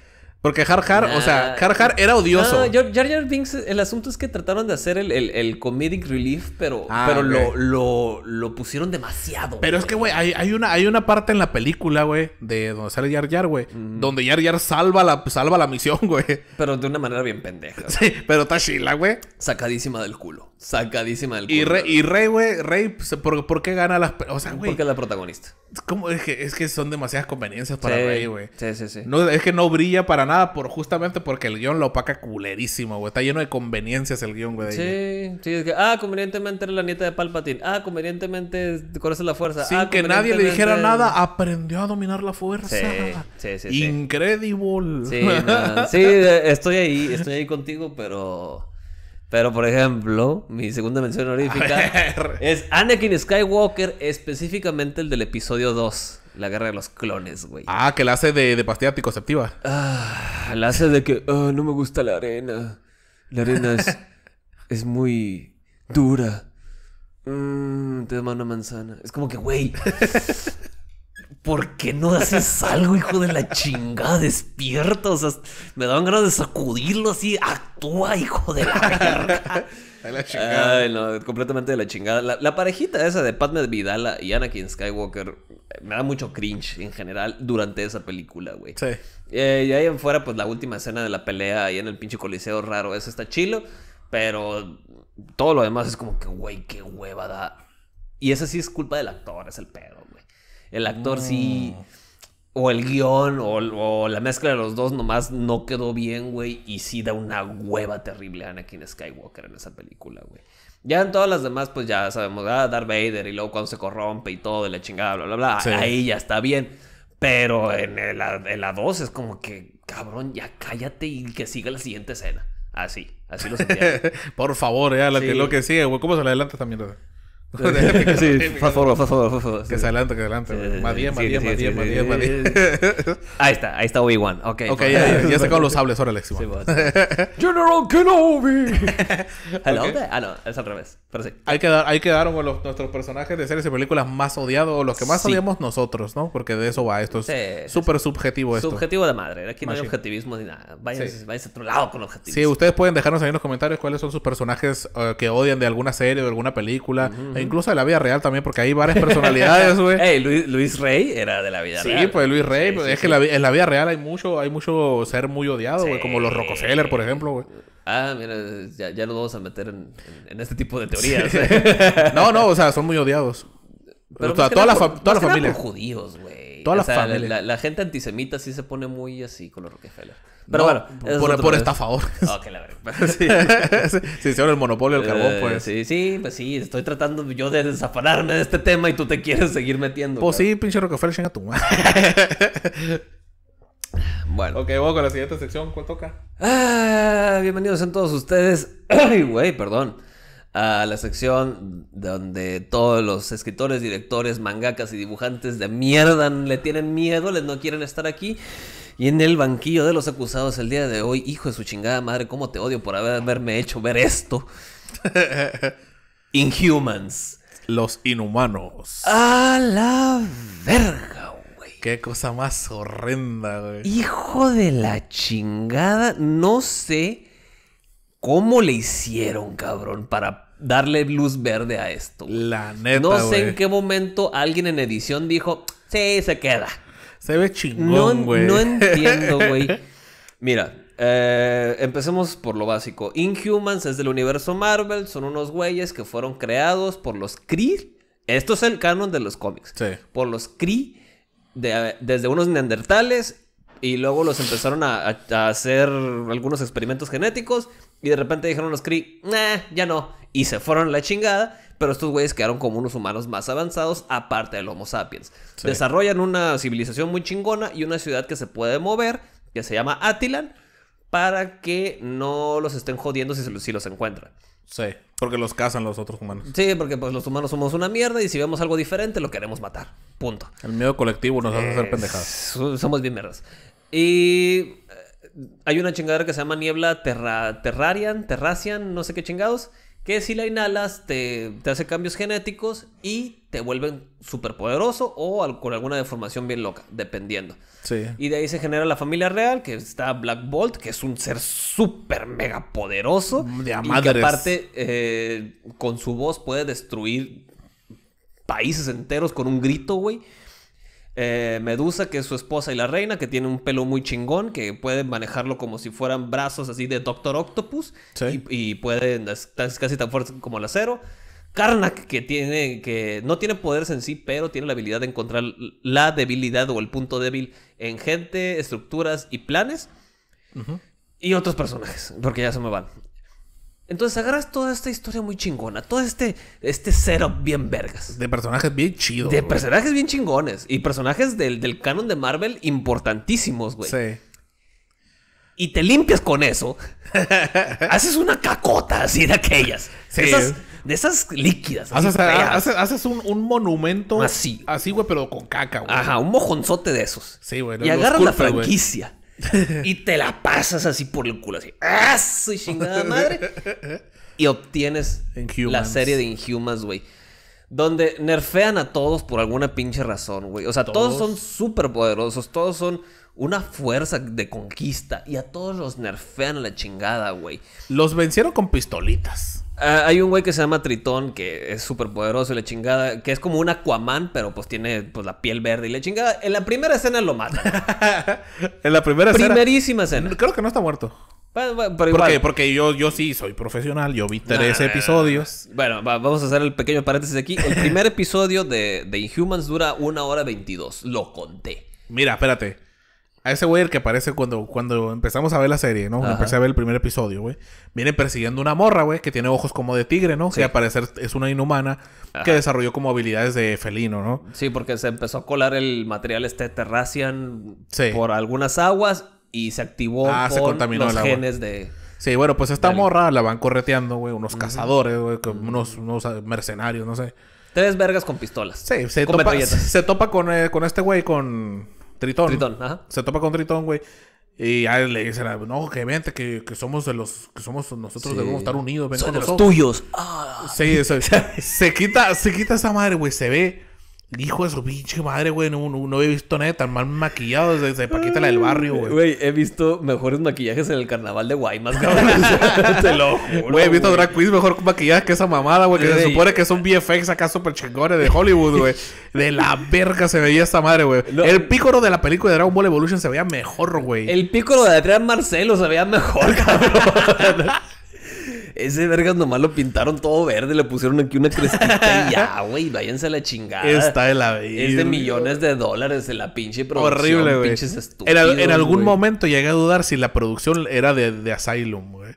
Porque Har Har, o sea, Har Har era odioso. No, Jar Jar Binks, el asunto es que trataron de hacer el, comedic relief, pero, ah, pero lo, lo, pusieron demasiado. Pero es que, güey, hay, una, hay una parte en la película, güey, de donde sale Jar Jar, güey, donde Jar Jar salva la, salva la misión, güey. Pero de una manera bien pendeja. Sí, pero está chila, güey. Sacadísima del culo. Sacadísima del culo. Y, Rey, y güey, Rey, pues, ¿por, qué gana las... O sea, güey... Porque es la protagonista. ¿cómo? Es, que, son demasiadas conveniencias para Rey, güey. Sí, sí, sí. No, es que no brilla para nada por, justamente porque el guión lo opaca culerísimo, güey. Está lleno de conveniencias el guión, güey. Sí, sí. Es que, ah, convenientemente era la nieta de Palpatine. Ah, convenientemente conoce la fuerza. Sin ah, que nadie le dijera nada, aprendió a dominar la fuerza. Sí, sí, sí. Incredible. sí, estoy ahí, estoy ahí contigo, pero... Pero, por ejemplo, mi segunda mención honorífica es Anakin Skywalker, específicamente el del episodio 2, La Guerra de los Clones, güey. Ah, que la hace de, de pastilla anticonceptiva. Ah, la hace de que, ah, no me gusta la arena. La arena es, es muy dura. Mm, te da una manzana. Es como que, güey. ¿por qué no haces algo, hijo de la chingada? Despierta, o sea, me daban ganas de sacudirlo así, actúa, hijo de la De la chingada. no, completamente de la chingada. La, parejita esa de Pat Vidala y Anakin Skywalker eh, me da mucho cringe en general durante esa película, güey. Sí. Eh, y ahí en fuera, pues la última escena de la pelea ahí en el pinche coliseo raro, eso está chilo, pero todo lo demás es como que, güey, qué hueva da. Y esa sí es culpa del actor, es el pedo, el actor sí mm. o el guión o, la mezcla de los dos nomás no quedó bien, güey. Y sí da una hueva terrible a Anakin Skywalker en esa película, güey. Ya en todas las demás, pues ya sabemos, ah, Darth Vader y luego cuando se corrompe y todo, de la chingada, bla, bla, bla. Ahí ya está bien. Pero en, el, en la 2 es como que, cabrón, ya cállate y que siga la siguiente escena. Así, así lo sentía. Por favor, ya, lo que sigue, güey. ¿Cómo se le adelanta también? sí, fast forward, fast Que se adelante, que adelante. Más 10, más 10, más 10, más 10, Ahí está, ahí está Obi-Wan. Ok, ya, ya los sables, ahora Alexi. General Kenobi. Hello there. Ah, no, es al revés. Pero sí. Ahí quedaron nuestros personajes de series y películas más odiados, o los que más odiamos nosotros, ¿no? Porque de eso va esto. Es súper subjetivo esto. Subjetivo de madre. Aquí no hay objetivismo ni nada. Váyanse a otro lado con objetivos. Sí, ustedes pueden dejarnos ahí en los comentarios cuáles son sus personajes eh, que odian de alguna serie o de alguna película incluso de la vida real también, porque hay varias personalidades, güey. Luis, Rey era de la vida real. Sí, pues Luis Rey. Pues, es que en la vida real hay mucho, hay mucho ser muy odiado, güey. Como los Rockefeller, por ejemplo, güey. Ah, mira, ya, ya nos vamos a meter en, este tipo de teorías. no, no, o sea, son muy odiados. Pero o sea, toda, la, judíos, güey. La, gente antisemita sí se pone muy así con los Rockefeller. Pero bueno. Por, es por estafador. la verdad. Sí. sí, el monopolio del carbón, eh, pues. Sí, sí, pues sí. Estoy tratando yo de desafanarme de este tema y tú te quieres seguir metiendo. Pues sí, pinche Rockefeller, chinga tu Bueno. Ok, vamos con la siguiente sección. ¿Cuál toca? Ah, bienvenidos en todos ustedes. Ay, güey, perdón a la sección donde todos los escritores, directores, mangakas y dibujantes de mierda le tienen miedo, les no quieren estar aquí. Y en el banquillo de los acusados el día de hoy, hijo de su chingada madre, cómo te odio por haberme hecho ver esto. Inhumans. Los inhumanos. A la verga, güey. Qué cosa más horrenda, güey. Hijo de la chingada, no sé cómo le hicieron, cabrón, para darle luz verde a esto. La neta. No sé en qué momento alguien en edición dijo, sí, se queda. Se ve chingón, güey. No, entiendo, güey. Mira, eh, empecemos por lo básico. Inhumans es del universo Marvel, son unos güeyes que fueron creados por los Kree. Esto es el canon de los cómics. Sí. Por los Kree, desde unos neandertales y luego los empezaron a, hacer algunos experimentos genéticos y de repente dijeron los Kree, nah, ya no y se fueron a la chingada. Pero estos güeyes quedaron como unos humanos más avanzados, aparte del Homo sapiens. Desarrollan una civilización muy chingona y una ciudad que se puede mover, que se llama Atilan, para que no los estén jodiendo si, los, si los encuentran. Sí, porque los cazan los otros humanos. Sí, porque pues los humanos somos una mierda y si vemos algo diferente lo queremos matar. Punto. El miedo colectivo nos hace hacer pendejadas. Somos bien mierdas. Y eh, hay una chingadera que se llama niebla terrarian, terracian, no sé qué chingados que si la inhalas te, hace cambios genéticos y te vuelven poderoso o con alguna deformación bien loca, dependiendo. Sí. Y de ahí se genera la familia real, que está Black Bolt, que es un ser súper mega poderoso. Mm, de y que aparte eh, con su voz puede destruir países enteros con un grito, güey. Eh, Medusa, que es su esposa y la reina, que tiene un pelo muy chingón, que pueden manejarlo como si fueran brazos así de Doctor Octopus. Y, pueden, es casi tan fuerte como el acero. Karnak, que tiene, que no tiene poderes en sí, pero tiene la habilidad de encontrar la debilidad o el punto débil en gente, estructuras y planes. Y otros personajes, porque ya se me van. Entonces agarras toda esta historia muy chingona, todo este, este setup bien vergas. De personajes bien chidos. De personajes bien chingones. Y personajes del, del canon de Marvel importantísimos, güey. Sí. Y te limpias con eso. haces una cacota así de aquellas. de esas líquidas. Haces, un, monumento. Así. Así, güey, pero con caca, güey. Ajá, un mojonzote de esos. Sí, güey. Y agarras la franquicia. y te la pasas así por el culo, así. ¡Ah, soy chingada madre! Y obtienes la serie de Inhumans, güey. Donde nerfean a todos por alguna pinche razón, güey. O sea, todos, todos son súper poderosos, todos son una fuerza de conquista y a todos los nerfean a la chingada, güey. Los vencieron con pistolitas. Ah, hay un güey que se llama Tritón, que es súper poderoso y la chingada, que es como un Aquaman, pero pues tiene pues, la piel verde y la chingada. En la primera escena lo mata. en la primera escena. Primerísima escena. Creo que no está muerto. pero igual. Porque yo, yo sí soy profesional, yo vi tres episodios. Bueno, vamos a hacer el pequeño paréntesis aquí. El primer episodio de, de Inhumans dura una hora 22. Lo conté. Mira, espérate. A ese güey el que aparece cuando, cuando empezamos a ver la serie, ¿no? Cuando Empecé a ver el primer episodio, güey. Viene persiguiendo una morra, güey, que tiene ojos como de tigre, ¿no? Que al parecer es una inhumana que desarrolló como habilidades de felino, ¿no? Sí, porque se empezó a colar el material este Terracian por algunas aguas y se activó ah, se contaminó los genes de... Sí, bueno, pues esta morra la van correteando, güey, unos cazadores, unos, unos ah, mercenarios, no sé. Tres vergas con pistolas. Sí, se, topa, topa con, eh, con este güey, con Tritón. Tritón, ajá. Se topa con Tritón, güey. Y a él le dice, no, que vente, que, que, somos de los, que somos nosotros debemos estar unidos, ven con los tuyos. Sí, eso, se, quita, se quita esa madre, güey, se ve Hijo de su pinche madre, güey. No, no, había visto a nadie tan mal maquillado desde Paquita la del barrio, güey. Güey, he visto mejores maquillajes en el carnaval de Guaymas, cabrón. Te lo juro. Güey, he visto a drag queens mejor maquillaje que esa mamada, güey. Que se supone que son VFX acá super chingones de Hollywood, güey. de la verga se veía esta madre, güey. el pícoro de la película de Dragon Ball Evolution se veía mejor, güey. El pícoro de Adrián Marcelo se veía mejor, cabrón. Ese vergas nomás lo pintaron todo verde, le pusieron aquí una crestita y ya, güey, váyanse a la chingada. Está de la vida. Es de millones de dólares en la pinche producción. Horrible, güey. En, en, algún momento llegué a dudar si la producción era de, Asylum, güey.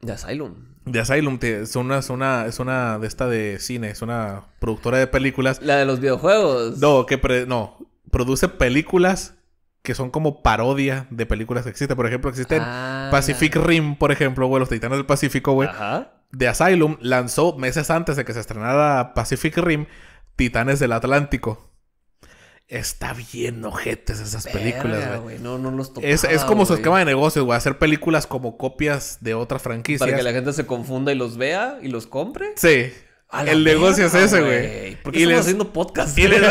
De Asylum. De Asylum, es, una, es, una, es una de esta de cine, es una productora de películas. La de los videojuegos. No, que no, produce películas que son como parodia de películas que existen. Por ejemplo, existen ah, Pacific Rim, por ejemplo, güey, los Titanes del Pacífico, güey. De Asylum lanzó meses antes de que se estrenara Pacific Rim, Titanes del Atlántico. Está bien ojetes esas películas, güey. No, no los es, es como su esquema de negocios, güey. Hacer películas como copias de otras franquicias. Para que la gente se confunda y los vea y los compre. Sí. El negocio es ese, güey. y les... haciendo podcast? Y les...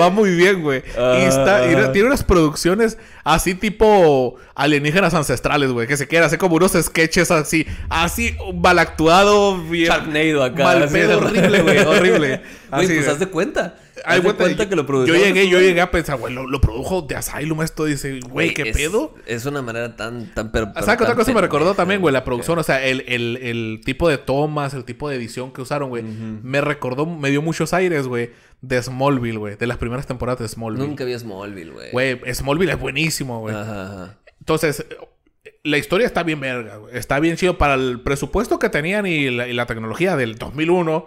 va muy bien, güey. y, está... tiene unas producciones así tipo alienígenas ancestrales, güey. Que se quiera hace como unos sketches así. Así mal actuado. Bien... acá. Mal horrible, güey. Horrible. Güey, pues haz de cuenta. haz de cuenta, que lo produjo. Yo llegué, yo llegué a pensar, güey, lo, produjo de Asylum esto. Dice, güey, ¿qué pedo? Es una manera tan, tan pero, ¿Sabes que otra cosa me recordó también, güey? La producción, o sea, el, el, el, tipo de tomas, el tipo de edición que usaron, güey. Me recordó, me dio muchos aires, güey, de Smallville, güey. De las primeras temporadas de Smallville. Nunca vi Smallville, güey. Güey, Smallville es buenísimo, güey. Ajá, ajá. Entonces, la historia está bien verga, Está bien chido para el presupuesto que tenían y la, tecnología del 2001.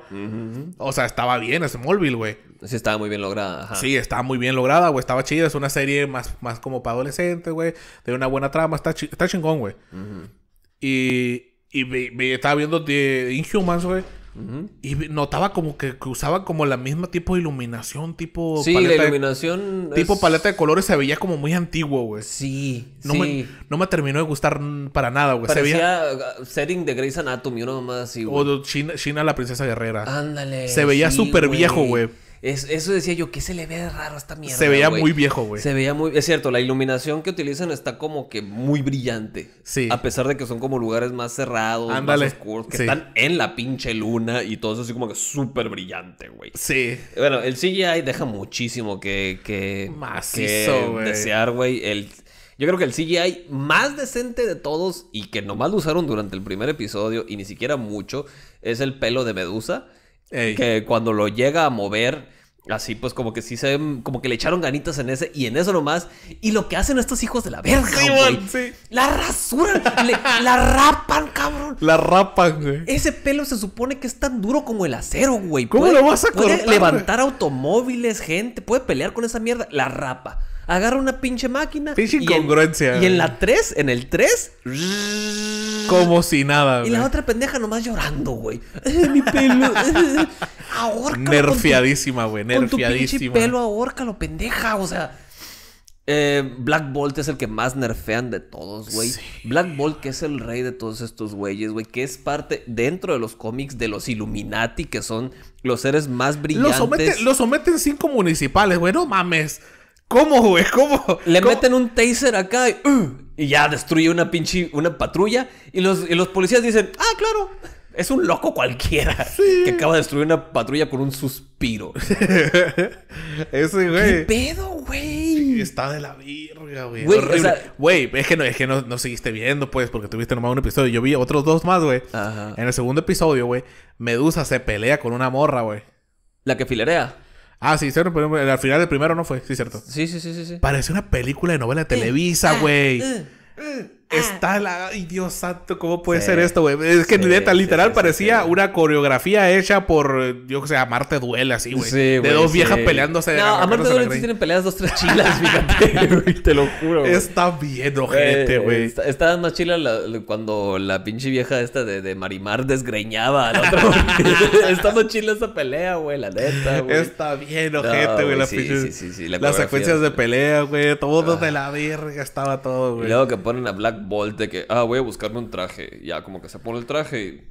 O sea, estaba bien ese móvil, güey. Sí, estaba muy bien lograda. Ajá. Sí, estaba muy bien lograda, güey. Estaba chida. Es una serie más, más como para adolescentes, güey. De una buena trama. Está, está chingón, güey. Y, y me, me, estaba viendo The Inhumans, güey. Y notaba como que, usaba como la misma tipo de iluminación, tipo... paleta iluminación... De, tipo paleta de colores se veía como muy antiguo, güey. Sí, no sí. Me, no me terminó de gustar para nada, güey. Parecía se veía... Uh, setting de Grey's Anatomy, uno más O China, China, la princesa guerrera. Ándale. Se veía súper viejo, güey. Es, eso decía yo, ¿qué se le ve raro a esta mierda? Se veía muy viejo, güey. Se veía muy. Es cierto, la iluminación que utilizan está como que muy brillante. Sí. A pesar de que son como lugares más cerrados, más oscuros, que están en la pinche luna y todo eso así como que súper brillante, güey. Sí. Bueno, el CGI deja muchísimo que. que que desear, güey. El. Yo creo que el CGI más decente de todos y que nomás lo usaron durante el primer episodio y ni siquiera mucho es el pelo de Medusa que cuando lo llega a mover, así pues como que sí se como que le echaron ganitas en ese y en eso nomás. Y lo que hacen estos hijos de la verga, La rasuran, la rapan, cabrón. La rapan, güey. Ese pelo se supone que es tan duro como el acero, güey. ¿Cómo lo vas a levantar automóviles, gente, puede pelear con esa mierda. La rapa agarra una pinche máquina. Pinche incongruencia. Y en, y en la 3, en el 3. Como si nada, Y la otra pendeja nomás llorando, güey. Eh, mi pelo. Eh, Ahorca, Nerfiadísima, güey. Nerfiadísima. Con tu pinche pelo, pendeja. O sea. Eh, Black Bolt es el que más nerfean de todos, güey. Black Bolt, que es el rey de todos estos güeyes, güey, que es parte dentro de los cómics de los Illuminati, que son los seres más brillantes. Los, someten cinco municipales, güey, no mames. ¿Cómo, güey? ¿Cómo? Le meten un taser acá uh, y, ya destruye una pinche una patrulla. Y los, los policías dicen, ah, claro, es un loco cualquiera que acaba de destruir una patrulla con un suspiro. Ese, güey. ¿Qué pedo, güey? Está de la virga, güey. Güey, es que, no, es que seguiste viendo, pues, porque tuviste nomás un episodio. Yo vi otros dos más, güey. En el segundo episodio, güey, Medusa se pelea con una morra, güey. La que filerea. Ah, sí, cierto. Pues, al final del primero no fue, sí, cierto. Sí, sí, sí, sí. Parece una película de novela de eh, Televisa, ah, güey. Eh, eh. Ah. Está la. ¡Ay, Dios santo! ¿Cómo puede ser esto, güey? Es que neta, literal, parecía una coreografía hecha por, yo que sé, Amarte duela así, güey. de dos viejas peleándose. No, Amarte Duele sí tienen peleas dos, tres chilas, fíjate, Te lo juro, güey. Está bien, ojete, güey. Está, estaba más chila cuando la pinche vieja esta de, de Marimar desgreñaba al otro. está más chila esa pelea, güey, la neta, güey. Está bien, ojete, güey. sí, sí, sí. Las secuencias de pelea, güey. Todo ah. de la verga estaba todo, güey. luego que ponen a Black Bolt de que, ah, voy a buscarme un traje. Ya, como que se pone el traje y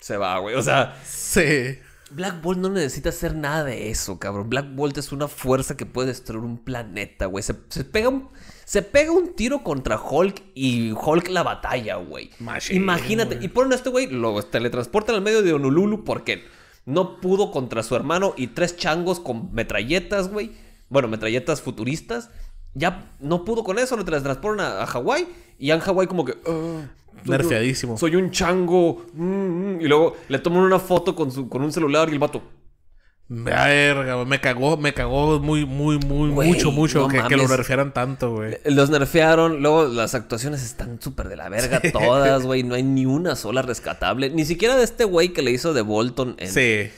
se va, güey. O sea. Sí. Black Bolt no necesita hacer nada de eso, cabrón. Black Bolt es una fuerza que puede destruir un planeta, güey. Se, pega, un, se pega un tiro contra Hulk y Hulk la batalla, güey. Imagínate. Y ponen a este güey, lo teletransportan al medio de Honolulu porque no pudo contra su hermano y tres changos con metralletas, güey. Bueno, metralletas futuristas ya no pudo con eso, lo transportaron a, a Hawái y en Hawái como que... Ah, Nerfeadísimo. Soy un chango. Mm, mm", y luego le toman una foto con, su, con un celular y el vato... Verga, me cagó, me cagó muy, muy, muy, mucho, mucho que, lo nerfearan tanto, güey. Eh, los nerfearon, luego las actuaciones están súper de la verga todas, güey. No hay ni una sola rescatable. Ni siquiera de este güey que le hizo de Bolton Sí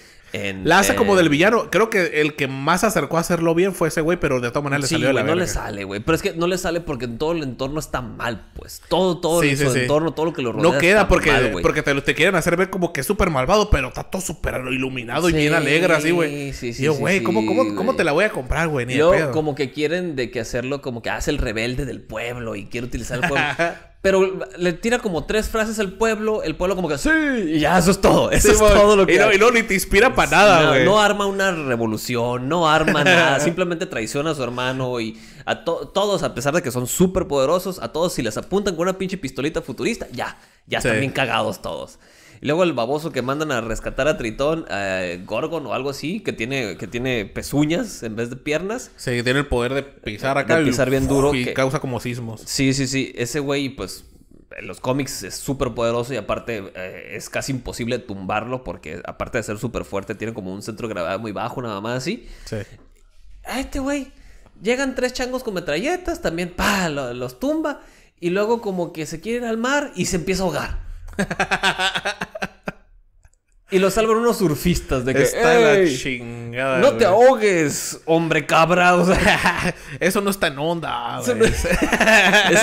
la hace como eh, del villano. Creo que el que más acercó a hacerlo bien fue ese güey, pero de todas maneras le salió la no le sale, güey. Pero es que no le sale porque todo el entorno está mal, pues. Todo, todo entorno, todo lo que lo rodea. No queda porque, porque te, quieren hacer ver como que es súper malvado, pero está todo súper iluminado y bien alegre, así, güey. Sí, sí, y yo, güey, ¿cómo, te la voy a comprar, güey? Yo, como que quieren de que hacerlo como que hace ah, el rebelde del pueblo y quiere utilizar el pueblo. pero le tira como tres frases al pueblo, el pueblo como que sí, y ya eso es todo, eso es todo lo que... Y no, y no, ni te inspira para nada, güey. No, arma una revolución, no arma nada, simplemente traiciona a su hermano y a todos, a pesar de que son súper poderosos, a todos si les apuntan con una pinche pistolita futurista, ya, ya están bien cagados todos. Y luego el baboso que mandan a rescatar a Tritón, Gorgon o algo así, que tiene, que tiene pezuñas en vez de piernas. Sí, tiene el poder de pisar acá. De pisar bien duro. Y que... causa como sismos. Sí, sí, sí. Ese güey, pues, en los cómics es súper poderoso y aparte eh, es casi imposible tumbarlo porque aparte de ser súper fuerte, tiene como un centro de gravedad muy bajo, nada más así. Sí. A este güey, llegan tres changos con metralletas, también, pa, los, tumba y luego como que se quieren al mar y se empieza a ahogar. Y lo salvan unos surfistas de que. Está la chingada. No te ahogues, hombre cabra. eso no está en onda. Eso no, eso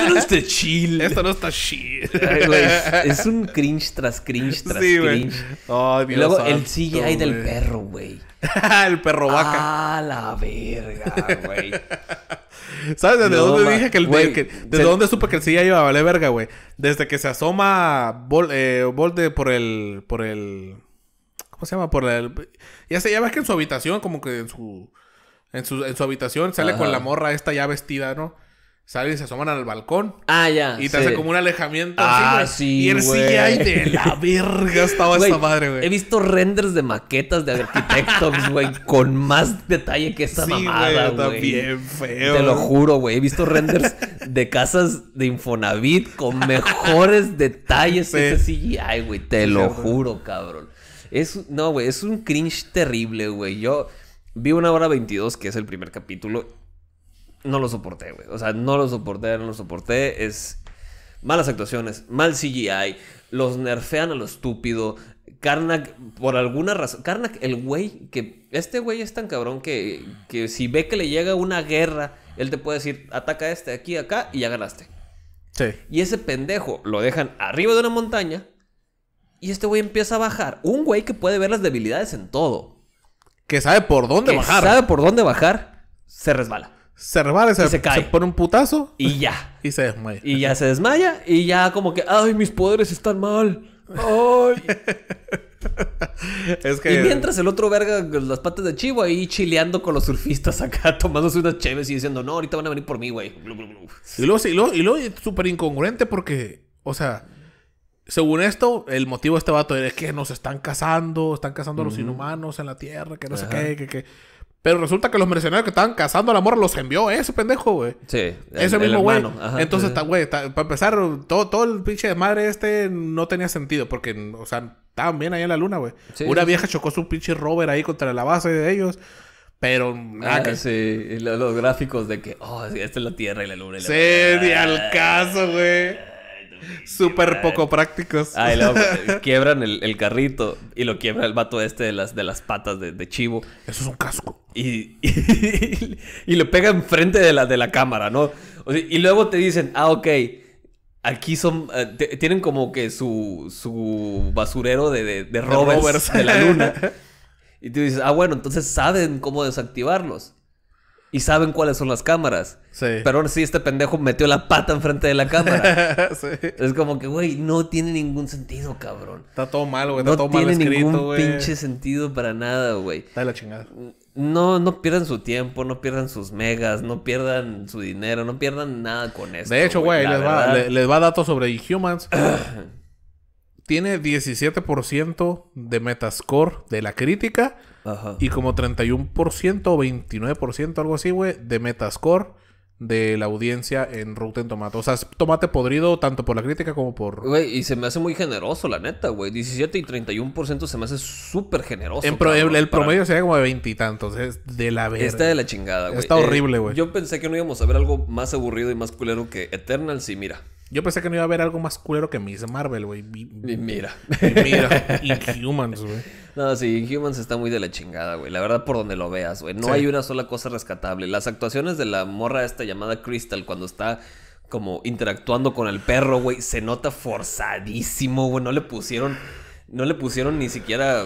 no, está chill. Eso no está chill. es un cringe tras cringe tras sí, cringe. y luego el CGI del perro, güey. el perro vaca. Ah, la verga, güey. ¿Sabes desde dónde dije que el... desde dónde supe que el CGI iba a valer verga, güey? Desde que se asoma Volte eh, por el... Por el o se llama? Por el, ya sé, ya ves que en su habitación, como que en su. En su, habitación sale con la morra esta ya vestida, ¿no? Salen y se asoman al balcón. Ah, ya. Y te hace como un alejamiento. Ah, así, sí, Y el CGI de la verga estaba esta madre, güey. He visto renders de maquetas de arquitectos, güey, con más detalle que esta mamada, güey. bien feo. Te lo juro, güey. He visto renders de casas de Infonavit con mejores detalles que ese CGI, güey. Te lo juro, cabrón. Es, no, güey, es un cringe terrible, güey. Yo vi una hora 22, que es el primer capítulo. No lo soporté, güey. O sea, no lo soporté, no lo soporté. Es malas actuaciones, mal CGI. Los nerfean a lo estúpido. Karnak, por alguna razón. Karnak, el güey, que. Este güey es tan cabrón que, que si ve que le llega una guerra, él te puede decir: ataca a este, aquí, acá, y ya ganaste. Sí. Y ese pendejo lo dejan arriba de una montaña y este güey empieza a bajar. Un güey que puede ver las debilidades en todo. Que sabe por dónde que bajar. sabe por dónde bajar, se resbala. Se resbala, se, se, cae. se pone un putazo. Y ya. Y se desmaya. Y ya se desmaya. Y ya como que, ay, mis poderes están mal. Ay. es que... Y mientras el otro verga las patas de chivo ahí chileando con los surfistas acá, tomándose unas cheves y diciendo, no, ahorita van a venir por mí, güey. Y luego, y y luego es súper incongruente porque, o sea, según esto, el motivo de este vato es que nos están cazando, están cazando a los inhumanos en la tierra, que no sé qué, que, que, Pero resulta que los mercenarios que estaban cazando al amor los envió ese pendejo, güey. Sí. Ese mismo güey. Entonces, está, güey, para empezar, todo, todo el pinche de madre este no tenía sentido, porque, o sea, estaban bien ahí en la luna, güey. Una vieja chocó su pinche rover ahí contra la base de ellos. Pero ah, que... Sí, los, gráficos de que, oh, esta es la Tierra y la Luna. Y la... Sí, ni al caso, güey. Súper poco prácticos. quiebran el, carrito y lo quiebra el vato este de las, de las patas de, chivo. Eso es un casco. Y, y, lo pega enfrente de la, de la cámara, ¿no? y luego te dicen, ah, ok, aquí son. Eh, tienen como que su, basurero de, de, de la luna. y tú dices, ah, bueno, entonces saben cómo desactivarlos y saben cuáles son las cámaras. Sí. Pero ahora sí, este pendejo metió la pata enfrente de la cámara. sí. Es como que, güey, no tiene ningún sentido, cabrón. Está todo mal, güey. no tiene ningún pinche sentido para nada, güey. Está la chingada. No, no pierdan su tiempo, no pierdan sus megas, no pierdan su dinero, no pierdan nada con eso. De hecho, güey, les, va, les va datos sobre Humans. tiene 17% de metascore de la crítica y como 31% o 29%, algo así, güey, de metascore de la audiencia en Rotten Tomatoes. O sea, es tomate podrido tanto por la crítica como por... Güey, y se me hace muy generoso, la neta, güey. 17 y 31% se me hace súper generoso. el, promedio sería como de veintitantos. Es de la verga. Está de la chingada, güey. Está eh, horrible, güey. yo pensé que no íbamos a ver algo más aburrido y más culero que Eternal, sí, mira. Yo pensé que no iba a haber algo más culero que Miss Marvel, güey. mira. mira. Inhumans, güey. No, sí, Inhumans está muy de la chingada, güey. La verdad, por donde lo veas, güey. No hay una sola cosa rescatable. Las actuaciones de la morra esta llamada Crystal cuando está como interactuando con el perro, güey, se nota forzadísimo, güey. No le pusieron no le pusieron ni siquiera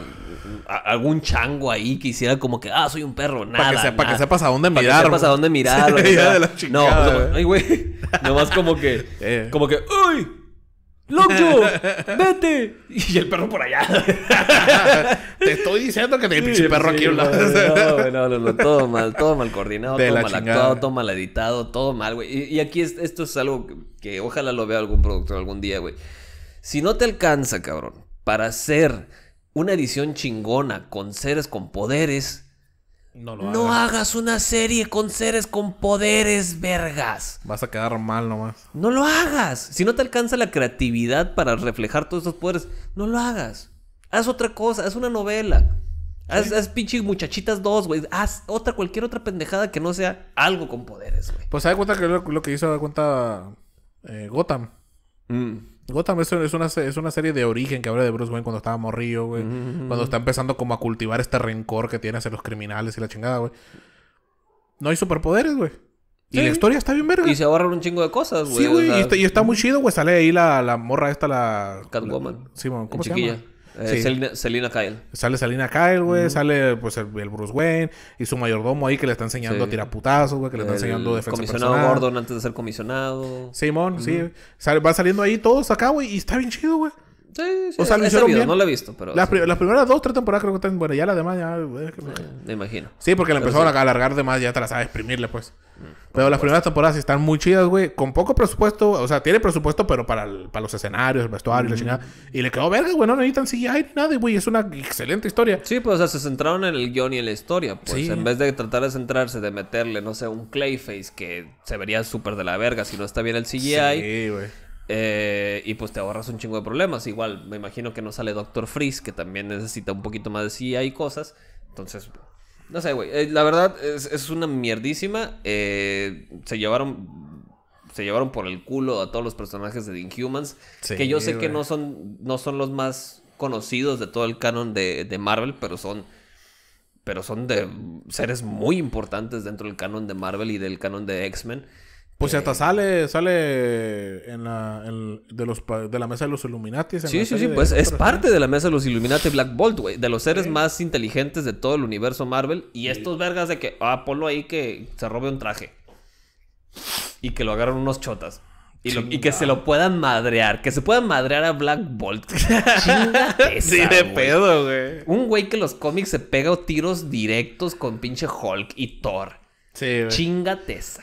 algún chango ahí que hiciera como que, ah, soy un perro, nada. Para que, sea, para que sepas a dónde mirar. Para que sepas a dónde mirar. no, ay, güey. Nomás como que, eh. como que, ¡uy! ¡Loco! ¡Vete! Y el perro por allá. te estoy diciendo que te el perro aquí. No, no, no, no, todo mal, todo mal coordinado, todo mal actuado, todo mal editado, todo mal, güey. Y, aquí esto es algo que, ojalá lo vea algún productor algún día, güey. Si no te alcanza, cabrón, para hacer una edición chingona con seres con poderes, no, lo no hagas. una serie con seres con poderes, vergas. Vas a quedar mal nomás. No lo hagas. Si no te alcanza la creatividad para reflejar todos esos poderes, no lo hagas. Haz otra cosa, haz una novela. Haz, pinche muchachitas dos, güey. Haz otra, cualquier otra pendejada que no sea algo con poderes, güey. Pues se da cuenta que lo, que hizo, da cuenta eh, Gotham. Mm. Gotham es, una, es una serie de origen que habla de Bruce Wayne cuando estaba morrío güey. Cuando está empezando como a cultivar este rencor que tiene hacia los criminales y la chingada, güey. No hay superpoderes, güey. Y la historia está bien verga. Y se ahorran un chingo de cosas, güey. Sí, y, está, muy chido, güey. Sale ahí la, morra esta, la... Catwoman. sí, eh, Selina, Kyle. Sale Selina Kyle, güey. Sale, pues, el, Bruce Wayne. Y su mayordomo ahí que le está enseñando a tirar putazos, güey. Que le está enseñando defensa comisionado Gordon antes de ser comisionado. Simón, sí. Sale, va saliendo ahí todos acá, güey. Y está bien chido, güey. Sí, sí. O sea, No lo he visto, pero. Las, primeras dos, tres temporadas creo que están Bueno, Ya las demás ya. Eh, me imagino. Sí, porque la empezaron a alargar de más, ya te las sabes exprimirle, pues. Mm, pero las primeras temporadas están muy chidas, güey. Con poco presupuesto. O sea, tiene presupuesto, pero para, para los escenarios, el vestuario, y la chingada. Y le quedó verga, güey. No necesitan CGI ni nada, güey. Es una excelente historia. Sí, pues, o sea, se centraron en el guión y en la historia. Pues, en vez de tratar de centrarse, de meterle, no sé, un Clayface que se vería súper de la verga si no está bien el CGI. Sí, güey. Eh, y pues te ahorras un chingo de problemas. Igual, me imagino que no sale Doctor Freeze, que también necesita un poquito más de CIA y cosas. Entonces, no sé, güey. Eh, la verdad, es, una mierdísima. Eh, se llevaron. Se llevaron por el culo a todos los personajes de The Inhumans. que yo sé que no son, no son los más conocidos de todo el canon de, de Marvel, pero son pero son de seres muy importantes dentro del canon de Marvel y del canon de X-Men. Pues hasta sale, sale en la, de, la mesa de los Illuminati. Sí, sí, sí, pues es parte de la mesa de los Illuminati Black Bolt, güey. De los seres más inteligentes de todo el universo Marvel. Y estos vergas de que, ah, ponlo ahí que se robe un traje. Y que lo agarran unos chotas. Y, que se lo puedan madrear. Que se puedan madrear a Black Bolt. sí, de pedo, güey. Un güey que en los cómics se pega tiros directos con pinche Hulk y Thor. Sí,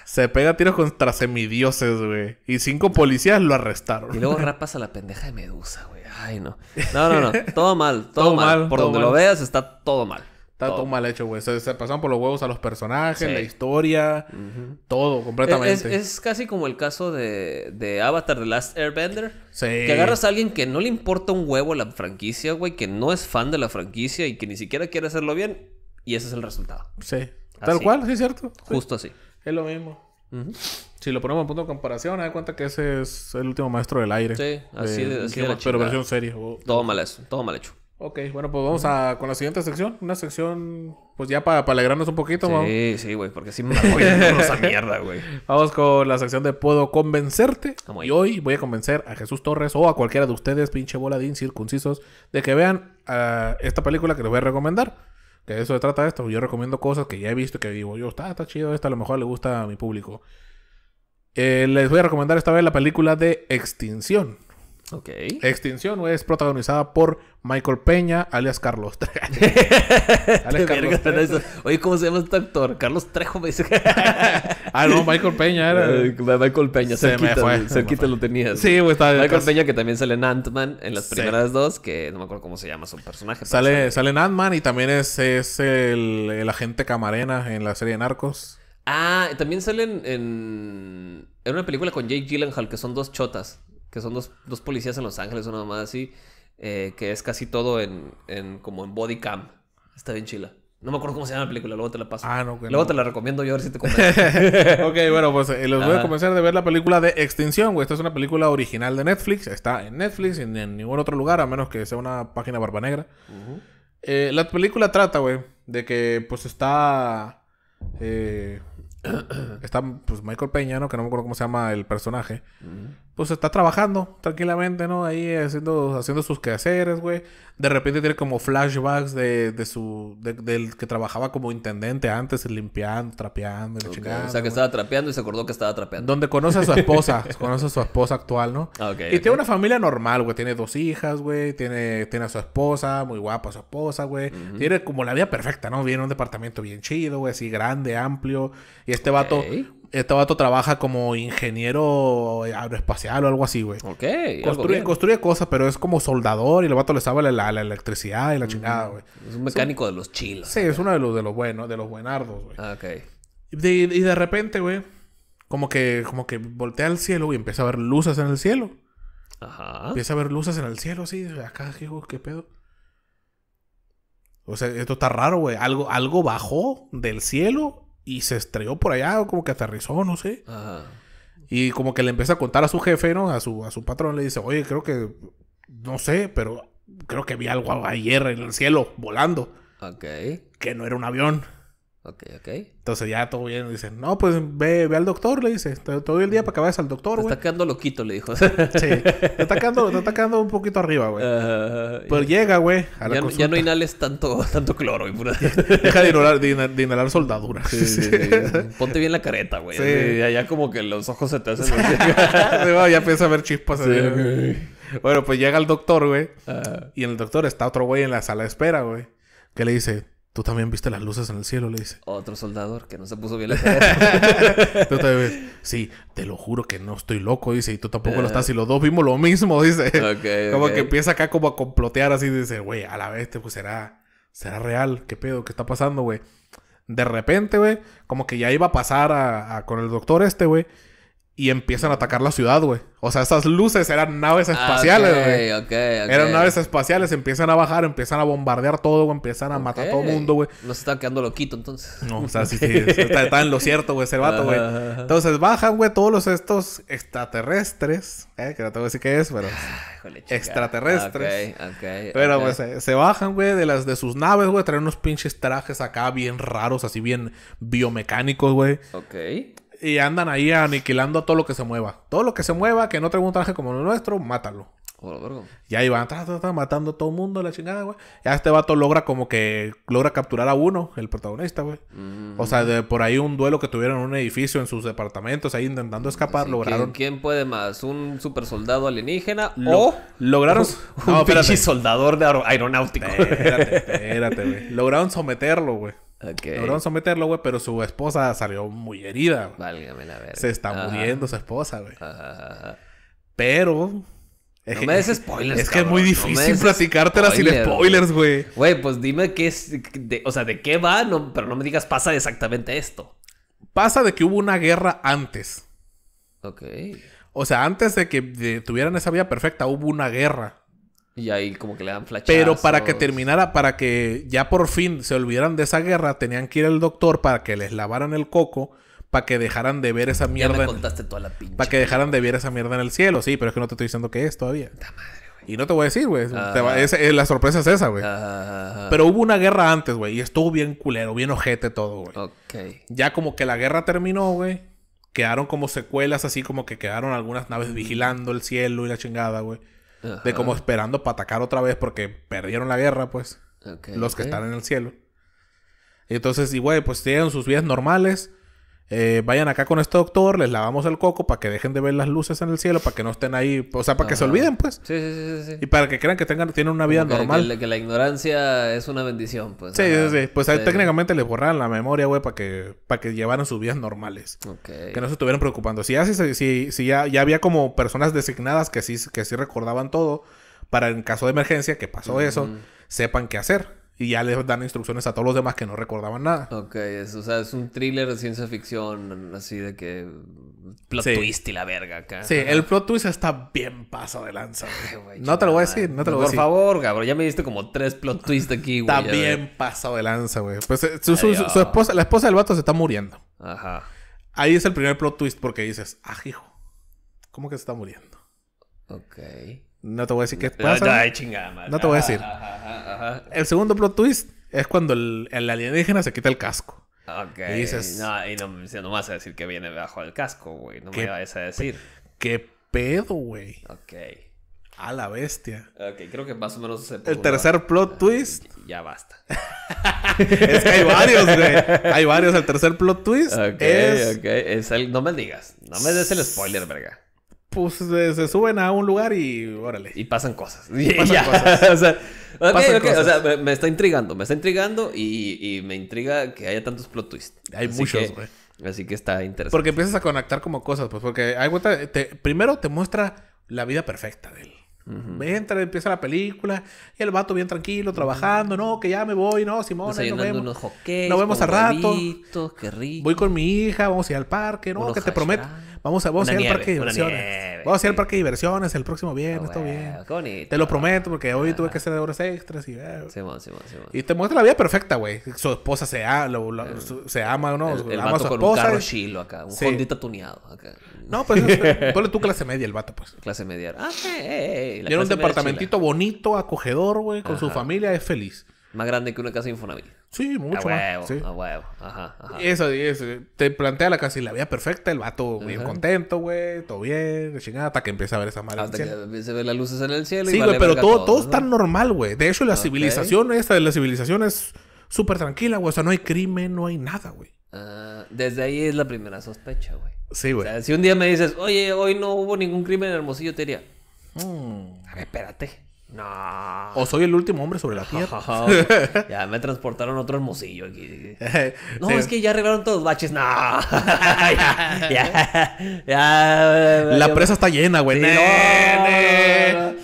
Se pega tiros contra semidioses, güey. Y cinco policías lo arrestaron. Y luego rapas a la pendeja de Medusa, güey. Ay, no. No, no, no. Todo mal, todo, mal. Por donde lo veas, está todo mal. Está todo, mal hecho, güey. Se, pasan por los huevos a los personajes, la historia, todo, completamente. Es, casi como el caso de, Avatar The Last Airbender. Sí. Que agarras a alguien que no le importa un huevo la franquicia, güey, que no es fan de la franquicia y que ni siquiera quiere hacerlo bien, y ese es el resultado. Sí, Tal cual, sí, cierto. Justo así. Es lo mismo. Si lo ponemos en punto de comparación, da cuenta que ese es el último maestro del aire. Sí, así de, así Pero versión serie. Todo mal eso, todo mal hecho. Ok, bueno, pues vamos a con la siguiente sección. Una sección, pues ya para, alegrarnos un poquito, Sí, sí, güey, porque sí me voy a esa mierda, güey. Vamos con la sección de Puedo convencerte. Ah, y hoy voy a convencer a Jesús Torres o a cualquiera de ustedes, pinche boladín, de de que vean ah, esta película que les voy a recomendar. Que eso se trata esto. Yo recomiendo cosas que ya he visto que digo, yo, está, está chido, esta a lo mejor le gusta a mi público. Eh, les voy a recomendar esta vez la película de Extinción. Ok. Extinción es protagonizada por Michael Peña, alias Carlos Trejo. Oye, ¿cómo se llama este actor? Carlos Trejo me dice. ah, no, Michael Peña era. Michael Peña, se cerquita, me fue, cerquita lo tenías. Sí, güey, Michael Peña que también sale en Ant-Man en las primeras dos, que no me acuerdo cómo se llama su personaje. Sale, sale en Ant-Man y también es, el, el agente Camarena en la serie de Narcos. Ah, también salen en, en una película con Jake Gyllenhaal, que son dos chotas que son dos, policías en Los Ángeles, una más así, eh, que es casi todo en, en, como en body cam. Está bien chila. No me acuerdo cómo se llama la película, luego te la paso. Ah, no, Luego te la recomiendo yo a ver si te convence. ok, bueno, pues eh, les voy a comenzar de ver la película de Extinción, güey. Esta es una película original de Netflix. Está en Netflix y en ningún otro lugar, a menos que sea una página barba negra. Eh, la película trata, güey, de que pues está... Eh, está pues Michael Peña, ¿no? Que no me acuerdo cómo se llama el personaje pues está trabajando tranquilamente, ¿no? Ahí haciendo, haciendo sus quehaceres, güey. De repente tiene como flashbacks de, su. del que trabajaba como intendente antes, limpiando, trapeando, O sea, que estaba trapeando y se acordó que estaba trapeando. Donde conoce a su esposa, conoce a su esposa actual, ¿no? Ah, y tiene una familia normal, güey. Tiene dos hijas, güey. Tiene, tiene a su esposa, muy guapa su esposa, güey. Tiene como la vida perfecta, ¿no? Viene un departamento bien chido, güey, así grande, amplio. Y este vato este vato trabaja como ingeniero aeroespacial o algo así, güey. Ok. Construye, construye cosas, pero es como soldador y el vato le sabe la, electricidad y la chingada, güey. Es un mecánico de los chilos. Sí, es uno de los, de los buenos, de los buenardos, güey. Ah, ok. Y de, repente, güey, como que, como que voltea al cielo y empieza a ver luces en el cielo. Ajá. Empieza a ver luces en el cielo, así. Acá, ¿qué, qué pedo? O sea, esto está raro, güey. Algo, algo bajó del cielo y se estrelló por allá, o como que aterrizó, no sé. Y como que le empieza a contar a su jefe, ¿no? A su, a su patrón, le dice, oye, creo que, no sé, pero creo que vi algo ayer en el cielo volando. Ok. Que no era un avión. Ok, ok. Entonces ya todo bien. Dice... no, pues ve, ve al doctor, le dice. Todo el día para que vayas al doctor, güey. Está quedando loquito, le dijo. sí, está quedando, está un poquito arriba, güey. Uh, llega, güey, ya, no inhales tanto, tanto cloro, güey. Deja de inhalar, soldadura. Sí, sí, Ponte bien la careta, güey. Sí. Allá como que los ojos se te hacen... ya empieza ver chispas. Bueno, pues llega el doctor, güey. Y en el doctor está otro güey en la sala de espera, güey. Que le dice... Tú también viste las luces en el cielo, le dice. Otro soldador que no se puso bien la tú también sí, te lo juro que no estoy loco, dice, y tú tampoco lo eh. estás, y los dos vimos lo mismo, dice. como que empieza acá como a complotear así, dice, güey, a la vez, pues será, será real, qué pedo, qué está pasando, güey. De repente, güey, como que ya iba a pasar con el doctor este, güey, y empiezan a atacar la ciudad, güey. O sea, esas luces eran naves ah, espaciales, güey. Okay, okay, okay. Eran naves espaciales, empiezan a bajar, empiezan a bombardear todo, güey. Empiezan a matar a todo el mundo, güey. Nos están quedando loquito, entonces. No, o sea, sí, sí. Está, en lo cierto, güey, ese vato, güey. Entonces bajan, güey, todos estos extraterrestres. Eh, que no tengo que decir qué es, pero. Ah, híjole, extraterrestres. Pero, pues, eh, se, bajan, güey, de las de sus naves, güey. Traen unos pinches trajes acá bien raros, así bien biomecánicos, güey. Ok y andan ahí aniquilando a todo lo que se mueva. Todo lo que se mueva, que no traiga un traje como el nuestro, mátalo. Oh, y ahí van matando a todo el mundo, la chingada, güey. Ya este vato logra como que logra capturar a uno, el protagonista, güey. O sea, por ahí un duelo que tuvieron en un edificio, en sus departamentos, ahí intentando escapar, lograron. ¿quién, puede más? ¿Un super alienígena? ¿O lograron un, soldador de aeronáutico? Espérate, espérate, güey. Lograron someterlo, güey. Okay. Lograron someterlo, güey, pero su esposa salió muy herida. Válgame la verga. Se está muriendo su esposa, güey. Pero. Es no que, me spoilers. Es que es muy difícil platicártela sin spoilers, güey. Güey, pues dime qué es. o sea, de qué va, pero no me digas pasa exactamente esto. Pasa de que hubo una guerra antes. Ok. O sea, antes de que tuvieran esa vida perfecta, hubo una guerra. Y ahí como que le dan flachazos. Pero para que terminara, para que ya por fin se olvidaran de esa guerra, tenían que ir al doctor para que les lavaran el coco, para que dejaran de ver esa mierda. Ya me contaste toda la pinche. Para que dejaran de ver esa mierda en el cielo, sí, pero es que no te estoy diciendo qué es todavía. Y no te voy a decir, güey. Es, eh, la sorpresa es esa, güey. Pero hubo una guerra antes, güey. Y estuvo bien culero, bien ojete todo, güey. Ya como que la guerra terminó, güey. Quedaron como secuelas, así como que quedaron algunas naves vigilando el cielo y la chingada, güey. De como esperando para atacar otra vez porque perdieron la guerra, pues. los que están en el cielo. Y entonces, y güey, pues tienen sus vidas normales eh, vayan acá con este doctor, les lavamos el coco para que dejen de ver las luces en el cielo, para que no estén ahí, o sea, para que se olviden, pues. Sí, sí, sí, Y para que crean que tengan, tienen una vida normal. Que la, ignorancia es una bendición, pues. Sí, sí, sí. Pues ahí técnicamente les borraron la memoria, güey, para que, para que llevaran sus vidas normales. Que no se estuvieran preocupando. Si ya, si, si, ya, ya había como personas designadas que sí, que sí recordaban todo, para en caso de emergencia, que pasó eso, sepan qué hacer y ya les dan instrucciones a todos los demás que no recordaban nada. Ok, es, o sea, es un thriller de ciencia ficción, así de que. Plot twist y la verga acá. Sí, el plot twist está bien paso de lanza. Güey. no te lo voy a decir, no te lo voy a decir. Por favor, cabrón, ya me diste como tres plot twists aquí, güey. Está bien paso de lanza, güey. Pues eh, la esposa del vato se está muriendo. Ajá. Ahí es el primer plot twist porque dices, ah, hijo, ¿cómo que se está muriendo? Ok. No te voy a decir qué pasa. No, te voy a decir. el segundo plot twist es cuando el, alienígena se quita el casco. Y dices. No, y no, me vas a decir que viene bajo del casco, güey. No me vayas a decir. ¿Qué pedo, güey? Ok. A la bestia. Ok, creo que más o menos se El tercer plot twist. Ya, basta. es que hay varios, güey. Hay varios. El tercer plot twist es. No me digas. No me des el spoiler, verga pues se, suben a un lugar y órale. Y pasan cosas. Y, o sea, me, está intrigando, me está intrigando y, y, me intriga que haya tantos plot twists. Hay muchos, güey. Así que está interesante. Porque empiezas a conectar como cosas, pues porque hay primero te muestra la vida perfecta de él. Entra, empieza la película y el vato bien tranquilo, trabajando, no, que ya me voy, no, Simón, nos vemos. nos vemos al rato. qué rico. Voy con mi hija, vamos a ir al parque, no, que te prometo. Vamos a, vamos ir al parque de diversiones. vamos a ir al parque de diversiones el próximo ah, viernes, todo bien. Te lo prometo, porque hoy tuve que hacer horas extras y. Eh, Y te muestra la vida perfecta, güey. Su esposa se, ama, ¿no? El, ama su con esposa. Un carro chilo acá, un sí. atuneado acá. No, pues ponle tu clase media el vato, pues. Clase media. Ah, sí eh, eh, eh, un departamentito bonito, acogedor, güey, con su familia, es feliz. Más grande que una casa de Sí, mucho a huevo, Sí. A huevo. Ajá, ajá. Eso, Te plantea la casa y la vida perfecta. El vato bien contento, güey. Todo bien. Chingada. Hasta que empieza a ver esa madre Hasta que se ven las luces en el cielo. Sí, güey. pero todo, todo, tan está normal, güey. De hecho, la civilización esta de la civilización es súper tranquila, güey. O sea, no hay crimen, no hay nada, güey. Ah, desde ahí es la primera sospecha, güey. Sí, güey. O sea, si un día me dices, oye, hoy no hubo ningún crimen en Hermosillo, te diría... Mm. A ver, espérate. No. O soy el último hombre sobre la tierra. Ah, ya me transportaron otro hermosillo aquí. No, es que ya arreglaron todos los baches. No. ya, ya, la presa está llena, güey. no, no,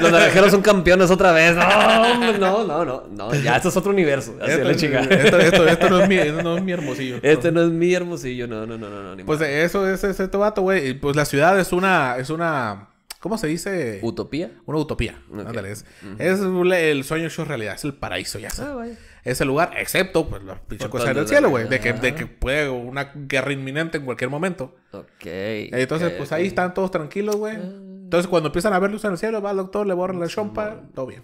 los naranjeros son campeones otra vez. No, no, no, no. Ya, esto es otro universo. Así esto, la Esto, no, es mi, no es mi hermosillo. Este no es mi hermosillo. No, no, no, no. pues eso es este vato, güey. Pues la ciudad es una. Es una ¿Cómo se dice? ¿Utopía? Una utopía. Ándale. Es, es, el sueño hecho realidad, es el paraíso, ya ah, es el lugar, excepto pues, las pinches cosas el cielo, güey. De, que, de que puede una guerra inminente en cualquier momento. Ok. Entonces, pues ahí están todos tranquilos, güey. Ah. Entonces, cuando empiezan a ver luz en el cielo, va el doctor, le borran la chompa, todo bien.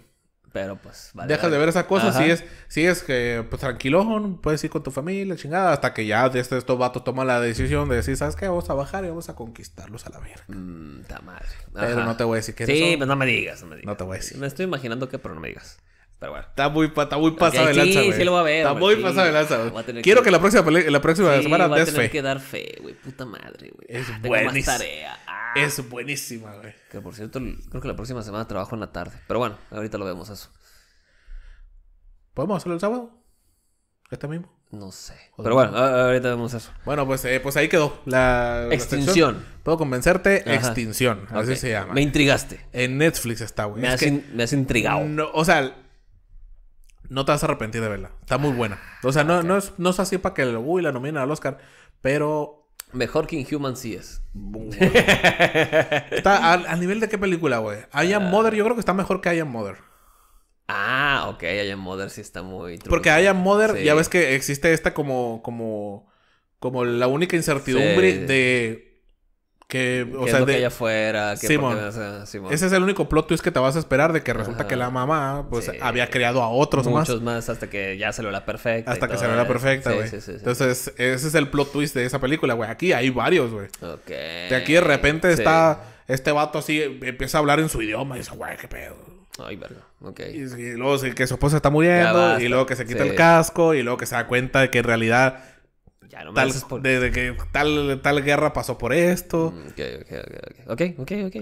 Pero pues vale, Dejas de ver esa cosa. si es, si es que pues tranquilo, puedes ir con tu familia, chingada, hasta que ya este, estos vatos toman la decisión de decir, ¿sabes qué? Vamos a bajar y vamos a conquistarlos a la mierda. Mmm, ta madre. Pero no te voy a decir que Sí, eso... Pues, no me digas, no me digas. No te voy a decir. Me estoy imaginando que, pero no me digas. Pero bueno. Está muy, está muy pasado de lanza, Sí, sí lo va a ver. Está muy pasada pasado de lanza. Quiero que... la próxima, la próxima sí, semana des que dar fe, güey. Puta madre, güey. Es ah, buenísima. Ah. Es buenísima, güey. Que por cierto, creo que la próxima semana trabajo en la tarde. Pero bueno, ahorita lo vemos eso. ¿Podemos hacerlo el sábado? ¿Este mismo? No sé. Pero bueno, ahorita vemos eso. Bueno, pues, eh, pues ahí quedó la... Extinción. Puedo convencerte, Extinción. Así se llama. Me intrigaste. En Netflix está, güey. Me, has me has intrigado. o sea no te vas a arrepentir de verla. Está muy buena. O sea, no, es, así para que el, uy, la nominen al Oscar, pero... Mejor que Inhuman sí es. está al, nivel de qué película, güey. I Am ah. Mother, yo creo que está mejor que I Am Mother. Ah, ok, I Am Mother sí está muy... Porque I Am Mother, ya ves que existe esta como... como como la única incertidumbre de que, o sea, que ella fuera. Que Simón. Ese es el único plot twist que te vas a esperar de que resulta que la mamá, pues, había creado a otros Muchos más. Muchos más hasta que ya se lo la perfecta. Hasta que se lo la perfecta, güey. Sí, sí, Entonces, ese es el plot twist de esa película, güey. Aquí hay varios, güey. Ok. De aquí de repente está este vato así, empieza a hablar en su idioma y dice, güey, qué pedo. Ay, verga. Ok. Y, luego que su esposa está muriendo, y luego que se quita el casco, y luego que se da cuenta de que en realidad pues ya no que tal, tal guerra pasó por esto. Mm, ok, ok, ok.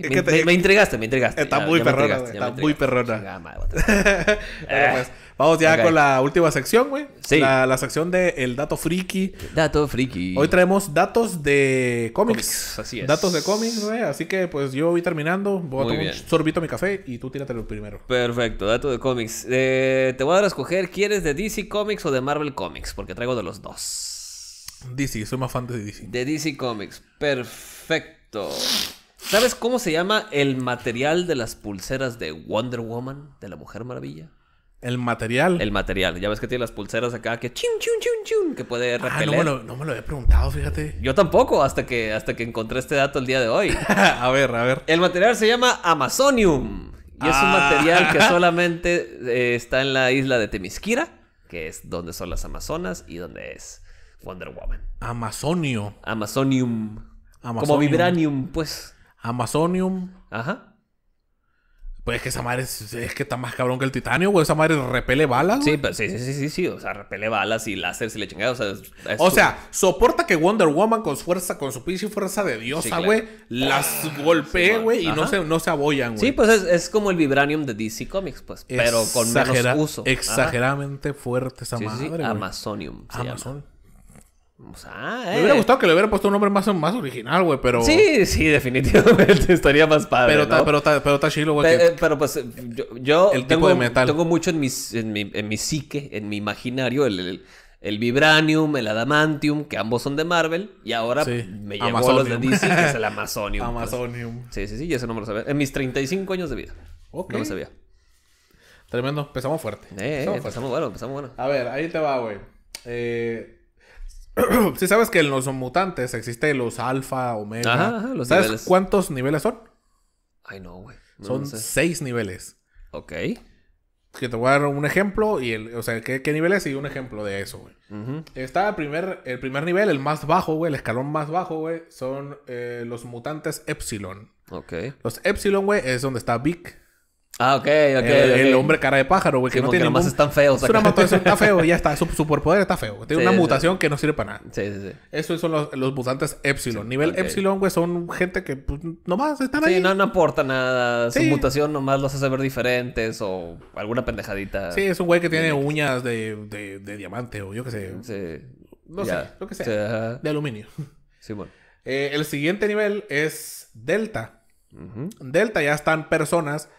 okay. Me, me, intrigaste, me intrigaste. Está muy perrona, Está muy perrona. Pues, vamos ya con la última sección, güey. Sí. La, sección de el dato friki. Dato friki. Hoy traemos datos de cómics. así es. Datos de cómics, güey. Así que pues yo voy terminando. Voy a tomar un sorbito a mi café y tú tírate el primero. Perfecto, dato de cómics. Eh, te voy a dar a escoger, ¿quieres de DC Comics o de Marvel Comics? Porque traigo de los dos. DC, soy más fan de DC. De DC Comics. Perfecto. ¿Sabes cómo se llama el material de las pulseras de Wonder Woman, de la Mujer Maravilla? El material. El material. Ya ves que tiene las pulseras acá que chun, chun, chun, chun, que puede ah, repeler. no, me lo, no había preguntado, fíjate. Yo tampoco, hasta que, hasta que encontré este dato el día de hoy. a ver, a ver. El material se llama Amazonium. Y es un ah. material que solamente eh, está en la isla de Temisquira, que es donde son las Amazonas y donde es Wonder Woman. Amazonio. Amazonium. Amazonium. Como Vibranium, pues. Amazonium. Ajá. Pues es que esa madre es, que está más cabrón que el titanio, güey. Esa madre repele balas. Güey. Sí, sí, sí, sí, sí, O sea, repele balas y láser y le chingada. O sea, soporta que Wonder Woman con su fuerza, con su pinche fuerza de diosa, güey, las golpee, güey, y no se, no se abollan, güey. Sí, pues es, como el Vibranium de DC Comics, pues. Pero con menos uso. Exageradamente fuerte esa madre. Amazonium. Amazon. O sea, eh. Me hubiera eh. gustado que le hubiera puesto un nombre más, más original, güey, pero... Sí, sí, definitivamente estaría más padre, Pero, pero, pero está chido, güey. Eh, pero, pues yo, el tengo, tipo de metal. tengo mucho en, en, mi, en mi psique, en mi imaginario, el, el, Vibranium, el Adamantium, que ambos son de Marvel. Y ahora me llevo los de DC, que es el Amazonium. Pues. Amazonium. Sí, Sí, sí, sí, ese nombre lo sabía. En mis 35 años de vida. Ok. No lo sabía. Tremendo. Empezamos fuerte. Eh, empezamos, empezamos bueno, empezamos bueno. A ver, ahí te va, güey. Eh si sabes que en los mutantes existen los alfa, omega. ¿Sabes cuántos niveles son? Ay, no, güey. son seis niveles. Ok. Que te voy a dar un ejemplo y el, o sea, ¿qué, qué niveles? Y un ejemplo de eso, güey. Está el primer, el primer nivel, el más bajo, güey, el escalón más bajo, güey, son eh, los mutantes Epsilon. Ok. Los Epsilon, güey, es donde está Vic. Ah, ok, ok. El, el hombre cara de pájaro, güey, que no tiene. Ningún... están feos. Es una mutación, está feo, ya está. Su superpoder está feo. Tiene una mutación que no sirve para nada. Sí, sí, sí. Esos son los, mutantes Epsilon. Nivel Epsilon, güey, son gente que pues, nomás están ahí. Sí, no, no aporta nada. Su mutación nomás los hace ver diferentes o alguna pendejadita. Sí, es un güey que tiene uñas de, de, diamante o yo qué sé. Sí. No sé, lo que sea. de aluminio. Sí, bueno. Eh, el siguiente nivel es Delta. Delta ya están personas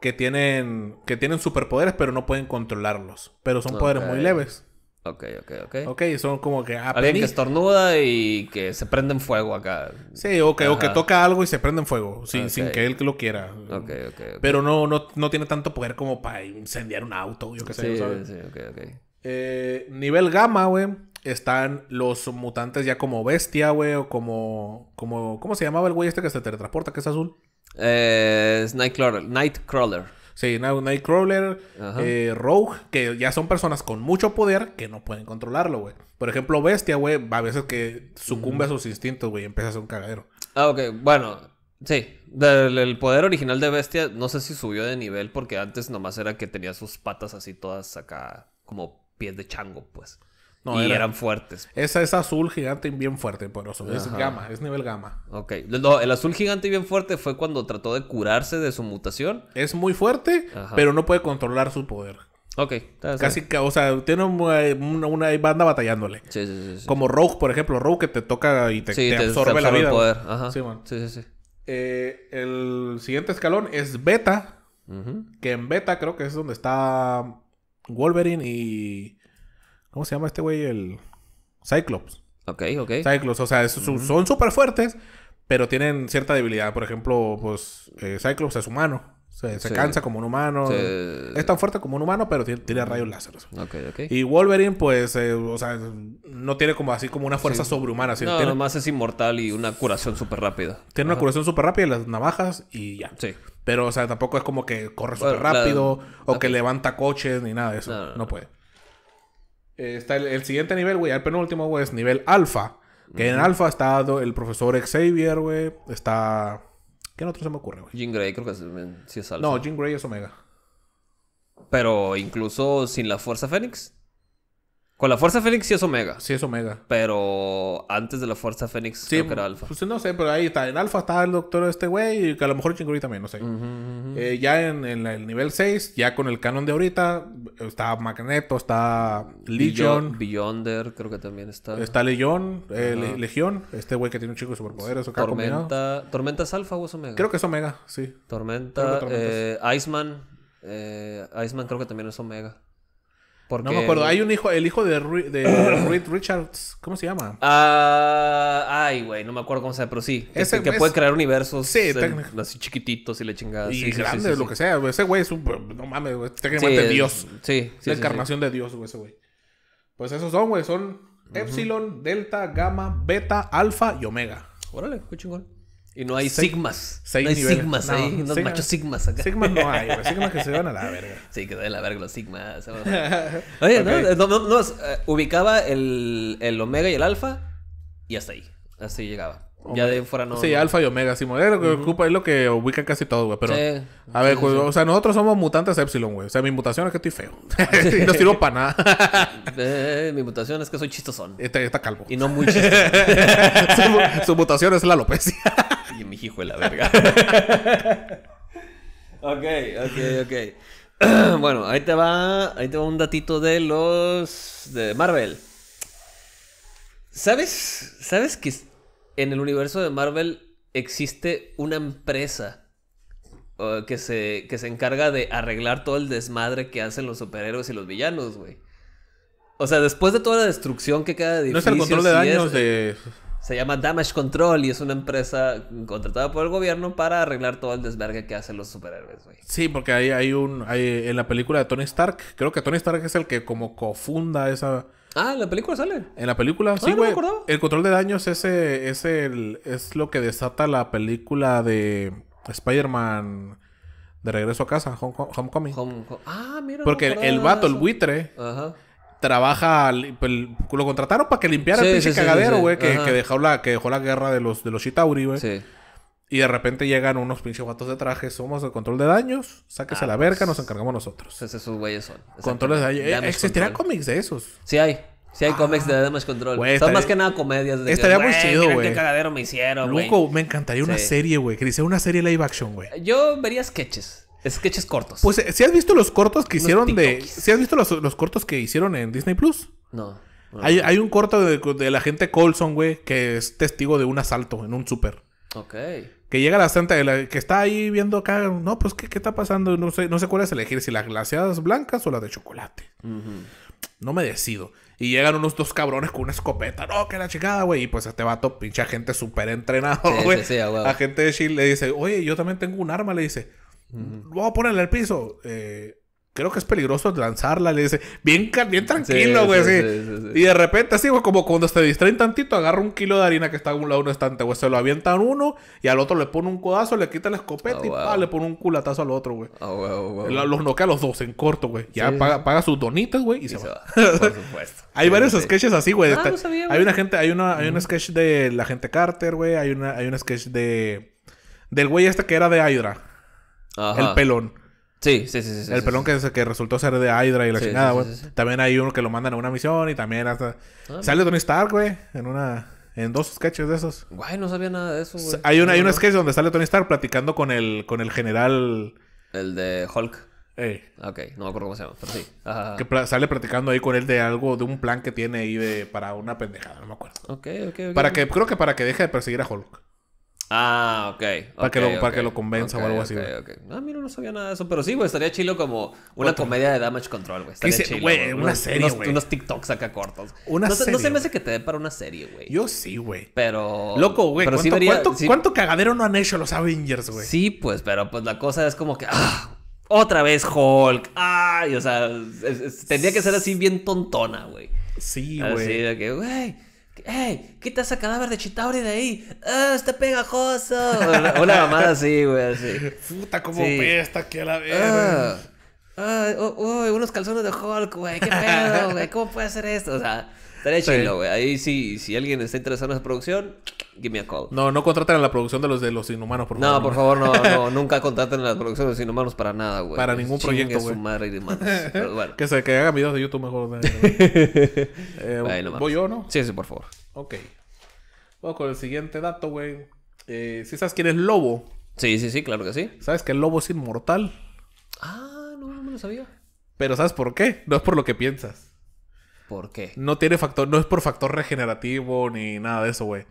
que tienen, que tienen superpoderes, pero no pueden controlarlos. Pero son poderes muy leves. Ok, ok, ok. Ok, son como que... Ah, Alguien que estornuda y que se prende en fuego acá. Sí, o que toca algo y se prende en fuego, sin, sin que él lo quiera. Ok, ok. okay. Pero no, no, no, tiene tanto poder como para incendiar un auto, yo qué sé. Sí, sí, ok, ok. Eh, nivel gama, güey, están los mutantes ya como bestia, güey, o como, como... ¿Cómo se llamaba el güey este que se teletransporta, que es azul? Eh, es Nightcrawler. Nightcrawler. Sí, Nightcrawler, eh, Rogue, que ya son personas con mucho poder que no pueden controlarlo, güey. Por ejemplo, Bestia, güey, a veces que sucumbe a sus instintos, güey, y empieza a ser un cagadero. Ah, ok, bueno, Sí, del, el poder original de Bestia no sé si subió de nivel porque antes nomás era que tenía sus patas así todas acá como pies de chango, pues y eran fuertes. Esa es azul gigante y bien fuerte, por eso es gama es nivel gama Ok. No, el azul gigante y bien fuerte fue cuando trató de curarse de su mutación. Es muy fuerte, pero no puede controlar su poder. Ok. Casi, que... o sea, tiene eh, una, banda batallándole. Sí, sí, sí, Como Rogue, por ejemplo. Rogue que te toca y te, absorbe, la vida. El poder. Sí, sí, sí. Eh, el siguiente escalón es Beta. Que en Beta creo que es donde está Wolverine y... ¿Cómo se llama este güey? El Cyclops. Ok, ok. Cyclops, o sea, son súper fuertes, pero tienen cierta debilidad. Por ejemplo, pues eh, Cyclops es humano. Se, cansa como un humano. Es tan fuerte como un humano, pero tiene, rayos láseros. Okay, okay. Y Wolverine, pues, eh, o sea, no tiene como así como una fuerza sobrehumana. no, nomás es inmortal y una curación súper rápida. Tiene una curación súper rápida, las navajas y ya. Sí. Pero, o sea, tampoco es como que corre súper rápido o que levanta coches ni nada de eso. no puede. Eh, está el, siguiente nivel, güey, el penúltimo, güey, es nivel alfa. Que en alfa está el profesor Xavier, güey. Está. ¿Qué otro se me ocurre, güey? Jean Grey, creo que sí es alfa. No, Jean Grey es omega. Pero incluso sin la fuerza Fénix. Con la Fuerza Fénix sí es Omega. Sí es Omega. Pero antes de la Fuerza Fénix creo que era Alfa. Pues, pues no sé, pero ahí está. En Alfa está el doctor este güey y que a lo mejor Chinguri también, no sé. Eh, ya en, el nivel 6, ya con el canon de ahorita, está Magneto, está Legion. Beyonder creo que también está. Está Legion, eh, Legión. Este güey que tiene un chico de superpoderes. Tormenta. ¿Tormenta es Alpha o es Omega? Creo que es Omega, sí. Tormenta. Eh, Iceman. Iceman creo que también es Omega. No me acuerdo. Hay un hijo, el hijo de, Richard, Richards. ¿Cómo se llama? Ah, ay, güey, no me acuerdo cómo se llama, pero sí. Ese, que, puede crear universos eh, así chiquititos y le chingas. Y sí, grandes, lo que sea. Ese güey es un. No mames, güey. Técnicamente Dios. Sí, sí. La encarnación de Dios, güey, ese güey. Pues esos son, güey. Son Epsilon, Delta, Gamma, Beta, Alfa y Omega. Órale, qué chingón. Y no hay sigmas. Seis no hay sigmas ahí. no hay machos sigmas acá. Sigmas no hay, güey. Sigmas que se van a la verga. Sí, que se van a la verga los sigmas. Oye, no, no, no, eh, ubicaba el, el omega y el alfa y hasta ahí. Así llegaba. Ya de fuera no. Sí, Alfa y Omega, sí, Es lo que ocupa, es lo que ubica casi todo, güey. Pero. Sí. A ver, o sea, nosotros somos mutantes Epsilon, güey. O sea, mi mutación es que estoy feo. Ah, no sirvo para nada. Eh, mi mutación es que soy chistosón. Está, calvo. Y no muy chistoso. su, mutación es la alopecia. y mi hijo de la verga. ok, ok, ok. bueno, ahí te va. Ahí te va un datito de los. de Marvel. ¿Sabes? ¿Sabes que en el universo de Marvel existe una empresa uh, que, se, se encarga de arreglar todo el desmadre que hacen los superhéroes y los villanos, güey. O sea, después de toda la destrucción que queda de No es el control de daños este, de... Se llama Damage Control y es una empresa contratada por el gobierno para arreglar todo el desvergue que hacen los superhéroes, güey. Sí, porque hay, hay un... en la película de Tony Stark, creo que Tony Stark es el que como cofunda esa Ah, ¿en la película sale? En la película, ah, sí, güey. el control de daños ese, es, eh, es lo que desata la película de Spider-Man de regreso a casa, Homecoming. ah, mira. Porque el vato, el buitre, trabaja, lo contrataron para que limpiara ese el pinche cagadero, güey, que, dejó la, que dejó la guerra de los, de los Shitauri, güey. Sí. Y de repente llegan unos pinches guatos de traje, somos el control de daños, sáquese ah, la verga, pues. nos encargamos nosotros. Pues esos güeyes son. Eh, control de daños. ¿Existirán cómics de esos? Sí hay. Sí hay ah, cómics de Damage Control. son más que nada comedias. De estaría muy chido, güey. qué cagadero me hicieron, güey. me encantaría una serie, güey. Que hiciera una serie live action, güey. Yo vería sketches. Sketches cortos. Pues, eh, si has visto los cortos que hicieron de... Si has visto los, cortos que hicieron en Disney+. Plus? No. hay, un corto de, de la gente Colson, güey, que es testigo de un asalto en un súper. Ok que llega la santa, que está ahí viendo acá, no, pues, ¿qué, qué está pasando? No sé, no sé cuál es elegir, si las glaseadas blancas o las de chocolate. No me decido. Y llegan unos dos cabrones con una escopeta. No, que la chingada, güey. Y pues este vato, pinche gente súper entrenado, güey. Sí, sí, de Chile le dice, oye, yo también tengo un arma, le dice. vamos a ponerle al piso. Eh, creo que es peligroso lanzarla. Le dice, bien, tranquilo, güey. Sí, y de repente, así, güey, como cuando se distraen tantito, agarra un kilo de harina que está a un lado de un estante, güey. Se lo avientan uno y al otro le pone un codazo, le quita la escopeta ah, y le pone un culatazo al otro, güey. Ah, los noquea los dos en corto, güey. Ya paga, sus donitas, güey, y, se, va. Por supuesto. hay varios sketches así, güey. Ah, hay una gente, hay una, hay un sketch de la gente Carter, güey. Hay una, hay un sketch de. Del güey este que era de Hydra. El pelón. Sí, sí, sí. sí el pelón que, resultó ser de Hydra y la chingada, güey. También hay uno que lo mandan a una misión y también hasta. Ah, sale Tony Stark, güey, en una. En dos sketches de esos. Güey, no sabía nada de eso, güey. Hay, un, hay sketch donde sale Tony Stark platicando con el, con el general. El de Hulk. Ey. Ok, no me acuerdo cómo se llama, pero sí. Que sale platicando ahí con él de algo, de un plan que tiene ahí de, para una pendejada, no me acuerdo. Ok, ok, Para que, creo que para que deje de perseguir a Hulk. Ah, ok. Para, que, lo, para que lo convenza o algo así. Ah, mira, no sabía nada de eso. Pero sí, güey, estaría chilo como una comedia de Damage Control, güey. Estaría chido. Güey, una serie, unos, unos, TikToks acá cortos. Una no, serie. No se me hace que te dé para una serie, güey. Yo sí, güey. Pero. Loco, güey. ¿cuánto, cagadero no han hecho los Avengers, güey? Sí, pues, pero pues la cosa es como que. ¡Ah! Otra vez Hulk. ¡Ay! O sea, tendría que ser así bien tontona, güey. Sí, güey. Así de que, güey ¡Ey! Quita ese cadáver de Chitauri de ahí. ¡Ah, está pegajoso! Una mamada así, güey, así. Puta, como sí. pesta a la ah. verga. Uy, unos calzones de Hulk, güey. ¿Qué pedo, güey? ¿Cómo puede ser esto? O sea, estaría chido, güey. Ahí sí, si alguien está interesado en esa producción, give me a call. No, no contraten a la producción de los de los inhumanos, por favor. No, por favor, no, no. Nunca contraten a la producción de los inhumanos para nada, güey. Para ningún proyecto, güey. madre que se que hagan videos de YouTube mejor. eh, ¿Voy yo, no? Sí, sí, por favor. Ok. Vamos con el siguiente dato, güey. Eh, ¿Sí sabes quién es Lobo? Sí, sí, sí, claro que sí. ¿Sabes que el Lobo es inmortal? Ah, no, no me lo sabía. Pero ¿sabes por qué? No es por lo que piensas. ¿Por qué? No tiene factor, no es por factor regenerativo ni nada de eso, güey.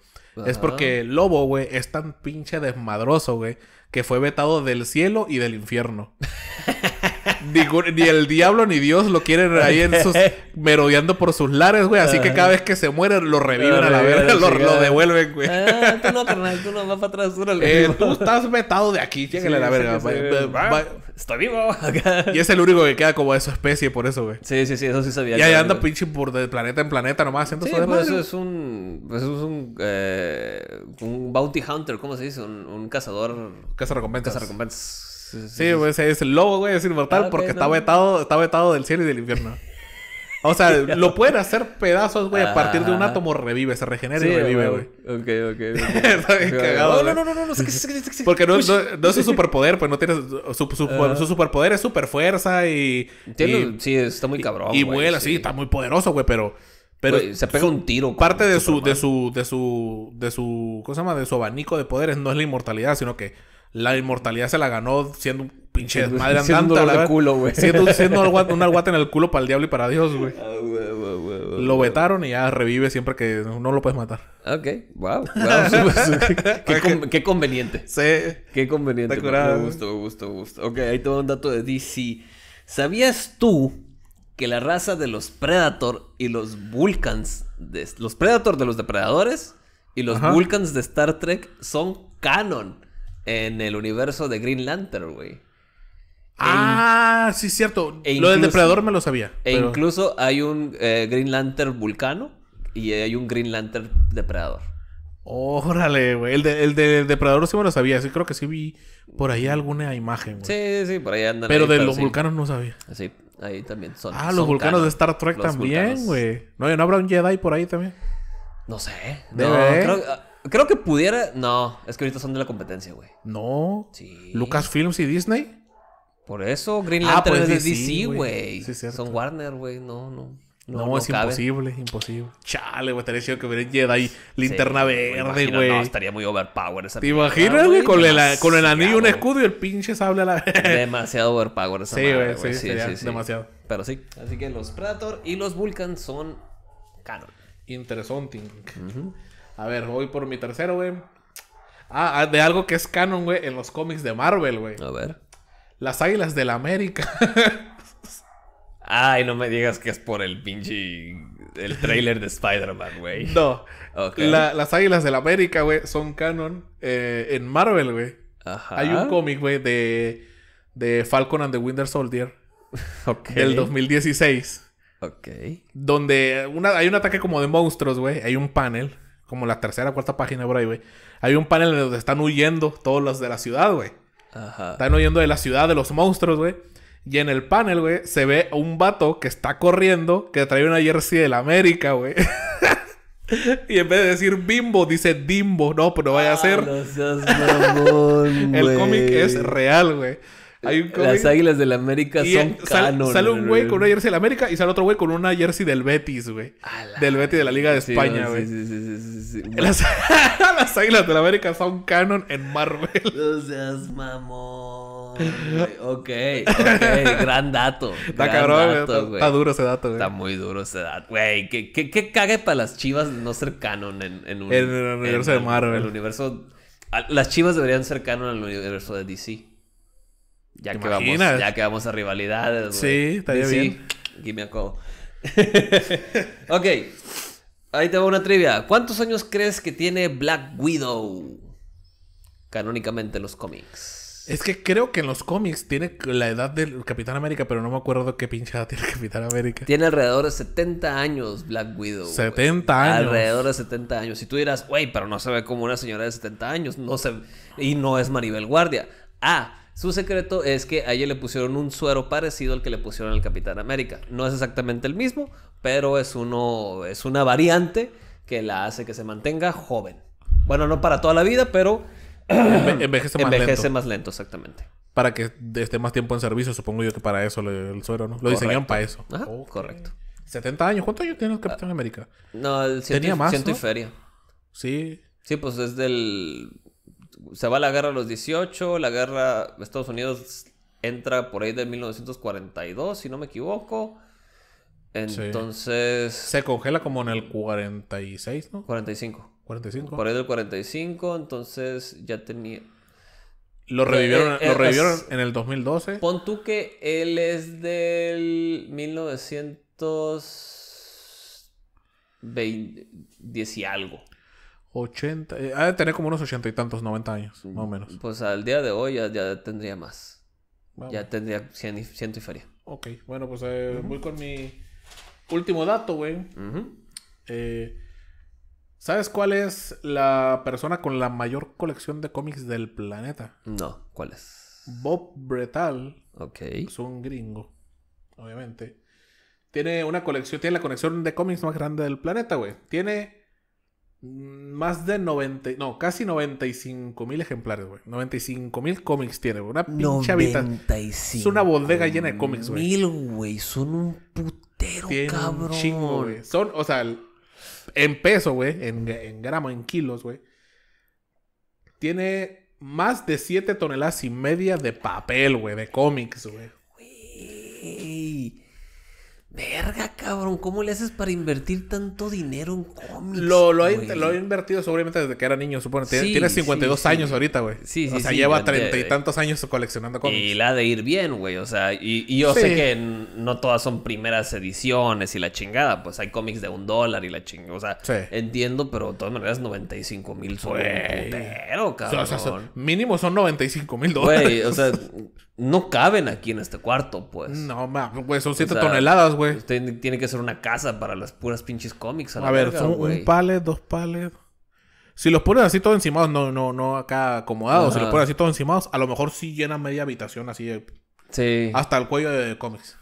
Es porque el lobo, güey, es tan pinche desmadroso, güey, que fue vetado del cielo y del infierno. ni, el diablo ni Dios lo quieren ahí en sus, merodeando por sus lares, güey. Así que cada vez que se mueren, lo reviven a la verga, lo, lo, devuelven, güey. Ah, tú no, tú no vas para atrás, tú, eh, tú estás metado de aquí, lléguenle a la verga. Ah, estoy Está vivo. y es el único que queda como de su especie, por eso, güey. Sí, sí, sí, eso sí sabía. Y ahí anda pinche por de planeta en planeta nomás sí, pues eso es un. Pues eso es un. Eh, un bounty hunter, ¿cómo se dice? Un, un cazador. Caza recompensas. se Sí, güey, ese es el lobo, güey, es inmortal ah, porque está, vetado, está vetado del cielo y del infierno. O sea, lo pueden hacer pedazos, güey, a partir de un átomo revive, se regenera y revive, güey. Ok, ok. Está bien cagado. No, no, no, no, no. Porque no, es un superpoder, pues no tienes. Su, superpoder es super fuerza y. sí, está muy cabrón. Y, vuela, sí. está muy poderoso, güey, pero. Pero se pega un tiro. Parte de su, de su, de su, de su, ¿cómo se llama? De su abanico de poderes no es la inmortalidad, sino que la inmortalidad se la ganó siendo un pinche madre andante. Siendo un culo, güey. Siendo, siendo un alguate en el culo para el diablo y para Dios, güey. Ah, lo vetaron y ya revive siempre que no lo puedes matar. Ok. Wow. qué, conveniente. Sí. Qué conveniente. gusto, gusto, gusto. Ok, ahí te un dato de DC. ¿Sabías tú que la raza de los Predator y los Vulcans... De, los Predator de los depredadores y los Vulcans de Star Trek son canon? en el universo de Green Lantern, güey. E ah, sí, cierto. E lo del depredador me lo sabía. E incluso hay un eh, Green Lantern vulcano y hay un Green Lantern depredador. Órale, güey. El, de, depredador sí me lo sabía. Sí, creo que sí vi por ahí alguna imagen, güey. Sí, sí, por ahí andan. Pero de los vulcanos no sabía. Sí, ahí también son. Ah, los vulcanos de Star Trek también, güey. No, ¿No habrá un Jedi por ahí también? No sé. No, creo que Creo que pudiera. No, es que ahorita son de la competencia, güey. No. Sí. Lucasfilms y Disney. Por eso Green ah, Lantern es de DC, güey. Sí, son Warner, güey. No, no. No, es imposible, imposible. Chale, güey, estaría chido que hubiera Jedi, linterna verde, güey. No, estaría muy overpower esa ¿Te imaginas, güey? Con, el anillo, un escudo y el pinche sable a la Demasiado overpower esa Sí, güey, sí, sí, sí, demasiado. Pero sí. Así que los Predator y los Vulcan son canon. Interesante. Ajá. A ver, voy por mi tercero, güey. Ah, ah, de algo que es canon, güey, en los cómics de Marvel, güey. A ver. Las Águilas del la América. Ay, no me digas que es por el pinche. El trailer de Spider-Man, güey. No. Okay. las Águilas del la América, güey, son canon eh, en Marvel, güey. Ajá. Hay un cómic, güey, de, de Falcon and the Winter Soldier. Ok. Del 2016. Ok. Donde una, hay un ataque como de monstruos, güey. Hay un panel como la tercera, cuarta página por güey. Hay un panel donde están huyendo todos los de la ciudad, güey. Ajá. Están huyendo de la ciudad, de los monstruos, güey. Y en el panel, güey, se ve un vato que está corriendo, que trae una jersey de América, güey. y en vez de decir bimbo, dice dimbo. No, pero pues vaya a ah, ser. mamón, el cómic es real, güey. Las águilas de la América son canon canon. Sale un güey con una jersey la América y sale otro güey con una jersey del Betis, güey. Del Betis de la Liga de España, güey. Sí, sí, las, las, águilas de la América son canon en Marvel. No seas mamón. Ok, ok. gran dato. Está cabrón, güey. Está duro ese dato, güey. Está muy duro ese dato. Güey, ¿qué, cague para las chivas no ser canon en, en un. el universo de Marvel. el universo. Las chivas deberían ser canon En el universo de DC. Ya que, vamos, a rivalidades, Sí, estaría bien. Give me ok. Ahí te va una trivia. ¿Cuántos años crees que tiene Black Widow? Canónicamente en los cómics. Es que creo que en los cómics tiene la edad del Capitán América, pero no me acuerdo qué edad tiene el Capitán América. Tiene alrededor de 70 años Black Widow. 70 años. Alrededor de 70 años. Si tú dirás, güey, pero no se ve como una señora de 70 años. No se... Y no es Maribel Guardia. Ah, su secreto es que a ella le pusieron un suero parecido al que le pusieron al Capitán América. No es exactamente el mismo, pero es uno es una variante que la hace que se mantenga joven. Bueno, no para toda la vida, pero envejece más envejece lento. más lento, exactamente. Para que esté más tiempo en servicio, supongo yo que para eso el suero, ¿no? Lo diseñaron para eso. Correcto. 70 años. ¿Cuántos años tiene el Capitán ah, América? No, el ciento, Tenía más, y feria. Sí. Sí, pues es del se va la guerra a los 18, la guerra Estados Unidos entra por ahí del 1942, si no me equivoco. Entonces... Se congela como en el 46, ¿no? 45. 45. Por ahí del 45, entonces ya tenía... Lo eh, eh, revivieron, en el 2012. Pon tú que él es del 1900... 20, y algo. 80. Eh, ha de tener como unos ochenta y tantos, 90 años, mm, más o menos. Pues al día de hoy ya, tendría más. Ya tendría 100 y, ciento y feria. Ok, bueno, pues eh, voy con mi último dato, güey. Eh, ¿Sabes cuál es la persona con la mayor colección de cómics del planeta? No, ¿cuál es? Bob Bretal. Ok. Es un gringo, obviamente. Tiene una colección, tiene la colección de cómics más grande del planeta, güey. Tiene Mm, más de 90, no, casi 95 mil ejemplares, güey. 95 mil cómics tiene, güey. Una pinche habitación. Es una bodega llena de cómics, güey. Mil, güey. Son un putero, cabrón. Son, o sea, en peso, güey. En, en gramo, en kilos, güey. Tiene más de 7 toneladas y media de papel, güey. De cómics, güey. Verga, cabrón, ¿cómo le haces para invertir tanto dinero en cómics? Lo, lo, he, invertido seguramente desde que era niño, supongo. Sí, Tienes 52 años ahorita, güey. Sí, sí. O sea, lleva treinta y tantos años coleccionando cómics. Y la de ir bien, güey. O sea, y, yo sé que no todas son primeras ediciones y la chingada. Pues hay cómics de un dólar y la chingada. O sea, entiendo, pero de todas maneras, 95 mil son un cabrón. o sea, mínimo son 95 mil dólares. Güey, o sea, no caben aquí en este cuarto, pues. No, ma. son 7 toneladas, güey. Usted tiene que ser una casa para las puras pinches cómics. A, a ver, son un palet, dos palet. Si los pones así todos encimados, no, no, no acá acomodados, si los pones así todos encimados, a lo mejor sí llena media habitación así eh, Sí. Hasta el cuello de cómics.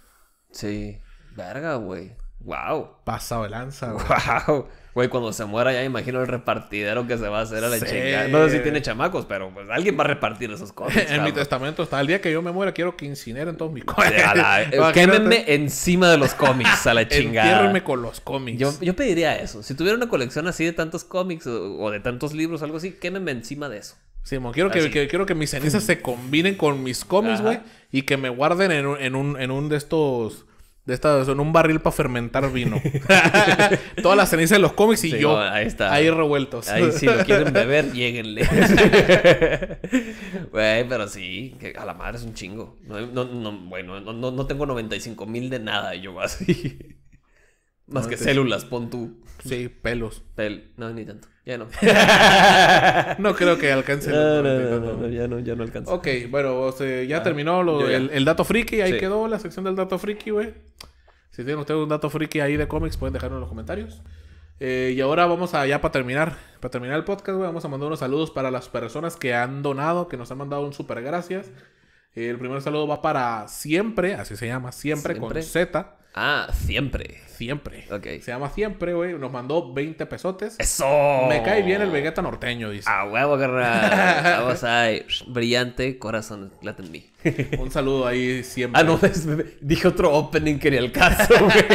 Sí. Verga, güey. Wow. Pasado de lanza, güey. Wow. Güey, cuando se muera ya imagino el repartidero que se va a hacer a la chingada. No sé si tiene chamacos, pero pues alguien va a repartir esas cosas. en mi testamento está, el día que yo me muera quiero que incineren todos mis cómics. Quémenme encima de los cómics a la chingada. Entiérrenme con los cómics. Yo, pediría eso. Si tuviera una colección así de tantos cómics o, de tantos libros, algo así, quémenme encima de eso. Sí, quiero que, quiero que mis cenizas se combinen con mis cómics, güey. Y que me guarden en un, en un, en un de estos de esta, en un barril para fermentar vino. Todas las cenizas de los cómics y yo. ahí revueltos. Ahí si lo quieren beber, lleguenle Güey, pero sí, que a la madre es un chingo. No, no, bueno, no, no, tengo 95 mil de nada yo así. Más que células, pon tú. Sí, pelos. no, ni tanto. Ya no. no creo que alcance. No, no, no, ya no, ya no alcanza. Ok, bueno, ya ah, terminó El, dato friki. Ahí quedó la sección del dato friki, güey. Si tienen ustedes un dato friki ahí de cómics, pueden dejarlo en los comentarios. Eh, y ahora vamos allá para terminar, para terminar el podcast, güey, vamos a mandar unos saludos para las personas que han donado, que nos han mandado un super gracias. El primer saludo va para siempre, así se llama, siempre, siempre. con Z. Ah, siempre. Siempre. Okay. Se llama Siempre, güey. Nos mandó 20 pesotes. ¡Eso! Me cae bien el Vegeta norteño, dice. ¡Ah, huevo, carnal! Vamos ahí. Brillante corazón tendí. Un saludo ahí siempre. Ah, no, dije otro opening que ni el caso, güey.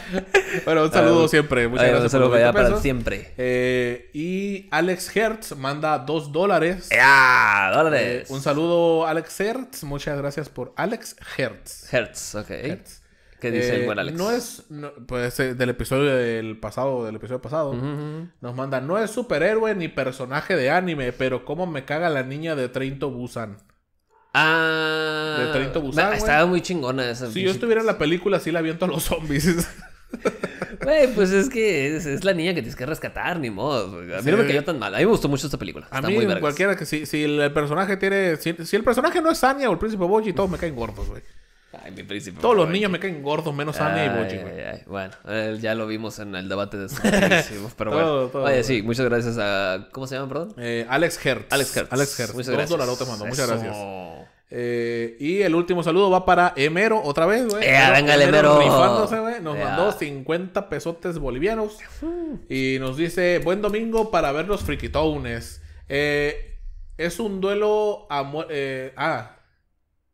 bueno, un saludo siempre. Muchas gracias. Un saludo por para siempre. Eh, y Alex Hertz manda 2 dólares. ¡Ya! ¡Dólares! Eh, un saludo, Alex Hertz. Muchas gracias por Alex Hertz. Hertz, ok. Hertz. Que dice el eh, buen Alex? No es, pues eh, del episodio del pasado, del episodio pasado, nos manda, no es superhéroe ni personaje de anime, pero cómo me caga la niña de Trento Busan. Ah, de Trinto Busan. estaba muy chingona esa. Si yo estuviera en la película, sí la aviento a los zombies. Güey, pues es que es, la niña que tienes que rescatar, ni modo. A mí no me cayó tan mal. A mí me gustó mucho esta película. A mí, muy cualquiera que si, si el personaje tiene. Si, el personaje no es Anya o el príncipe Boji, todos me caen gordos, güey. Ay, mi Todos los niños me caen gordos, menos Anya y Bochi, güey. Bueno, eh, ya lo vimos en el debate de Pero bueno. Todo, Oye, sí, muchas gracias a. ¿Cómo se llama, perdón? Eh, Alex Hertz. Alex Hertz. Alex Hertz. Muchas Dos dolarotes mando, Muchas gracias. Eh, y el último saludo va para Emero, otra vez, güey. Eh, venga, Emero. rifándose, Nos mandó 50 pesotes bolivianos. Y nos dice: Buen domingo para ver los friquitones. Eh, es un duelo a Eh, ah,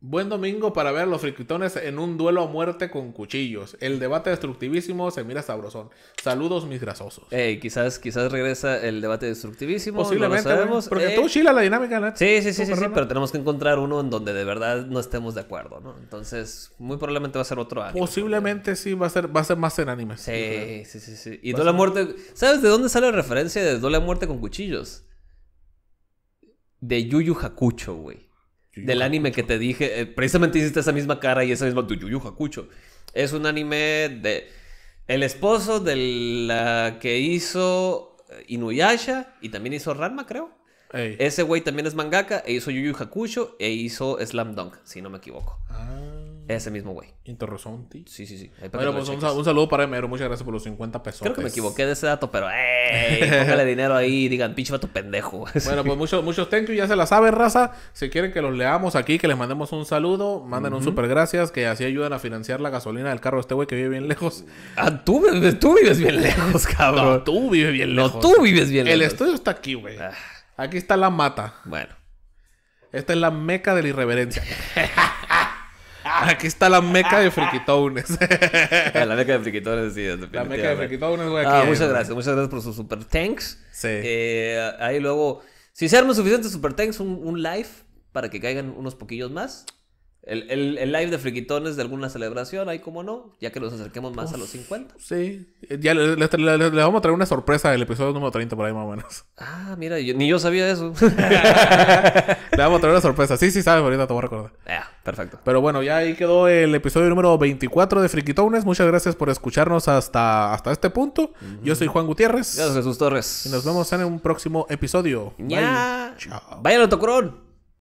Buen domingo para ver a los friquitones en un duelo a muerte con cuchillos. El debate destructivísimo se mira sabrosón. Saludos, mis grasosos. Ey, quizás, quizás regresa el debate destructivísimo. Posiblemente. Porque eh, todo chila la dinámica, ¿no? Sí, sí, sí, sí, sí, pero tenemos que encontrar uno en donde de verdad no estemos de acuerdo, ¿no? Entonces, muy probablemente va a ser otro año. Posiblemente sí, va a ser, va a ser más en anime. Sí, sí, sí, sí, Y duelo a muerte. ¿Sabes de dónde sale la referencia de duelo a muerte con cuchillos? De Yuyu Hakucho, güey del anime que te dije, eh, precisamente hiciste esa misma cara y esa misma tu yuyu Hakucho. Es un anime de el esposo de la que hizo eh, Inuyasha y también hizo Ranma, creo. Ese güey también es mangaka e hizo Yuyu Yu e hizo Slam Dunk, si no me equivoco. Ah. Ese mismo güey. tío Sí, sí, sí. Bueno, pues un, saludo para Mero Muchas gracias por los 50 pesos. Creo que me equivoqué de ese dato, pero ¡ey! Póngale dinero ahí y digan, pinche tu pendejo. bueno, pues muchos, muchos thank you. Ya se la sabe, raza. Si quieren que los leamos aquí, que les mandemos un saludo, manden un super gracias, que así ayudan a financiar la gasolina del carro de este güey que vive bien lejos. Ah, tú, tú vives bien lejos, cabrón. No, tú vives bien lejos. No, tú vives bien lejos. El estudio está aquí, güey. Ah. Aquí está la mata. Bueno. Esta es la meca de la irreverencia. Aquí está la meca de friquitones. Ah, la meca de friquitones, sí. La meca de friquitones, güey. Ah, muchas gracias. Muchas gracias por sus super tanks. Sí. Eh, ahí luego, si se arman suficientes super tanks, un live para que caigan unos poquillos más. El, live de friquitones de alguna celebración, ahí como no, ya que nos acerquemos más a los 50. Sí, eh, ya le, vamos a traer una sorpresa el episodio número 30 por ahí más o menos. Ah, mira, ni yo sabía eso. le vamos a traer una sorpresa, sí, sí sabes, ahorita te voy a recordar. Ah, perfecto. Pero bueno, ya ahí quedó el episodio número 24 de Friquitones. Muchas gracias por escucharnos hasta, hasta este punto. Yo soy Juan Gutiérrez. Yo soy Jesús Torres. Y nos vemos en un próximo episodio. Ya. Chao. vaya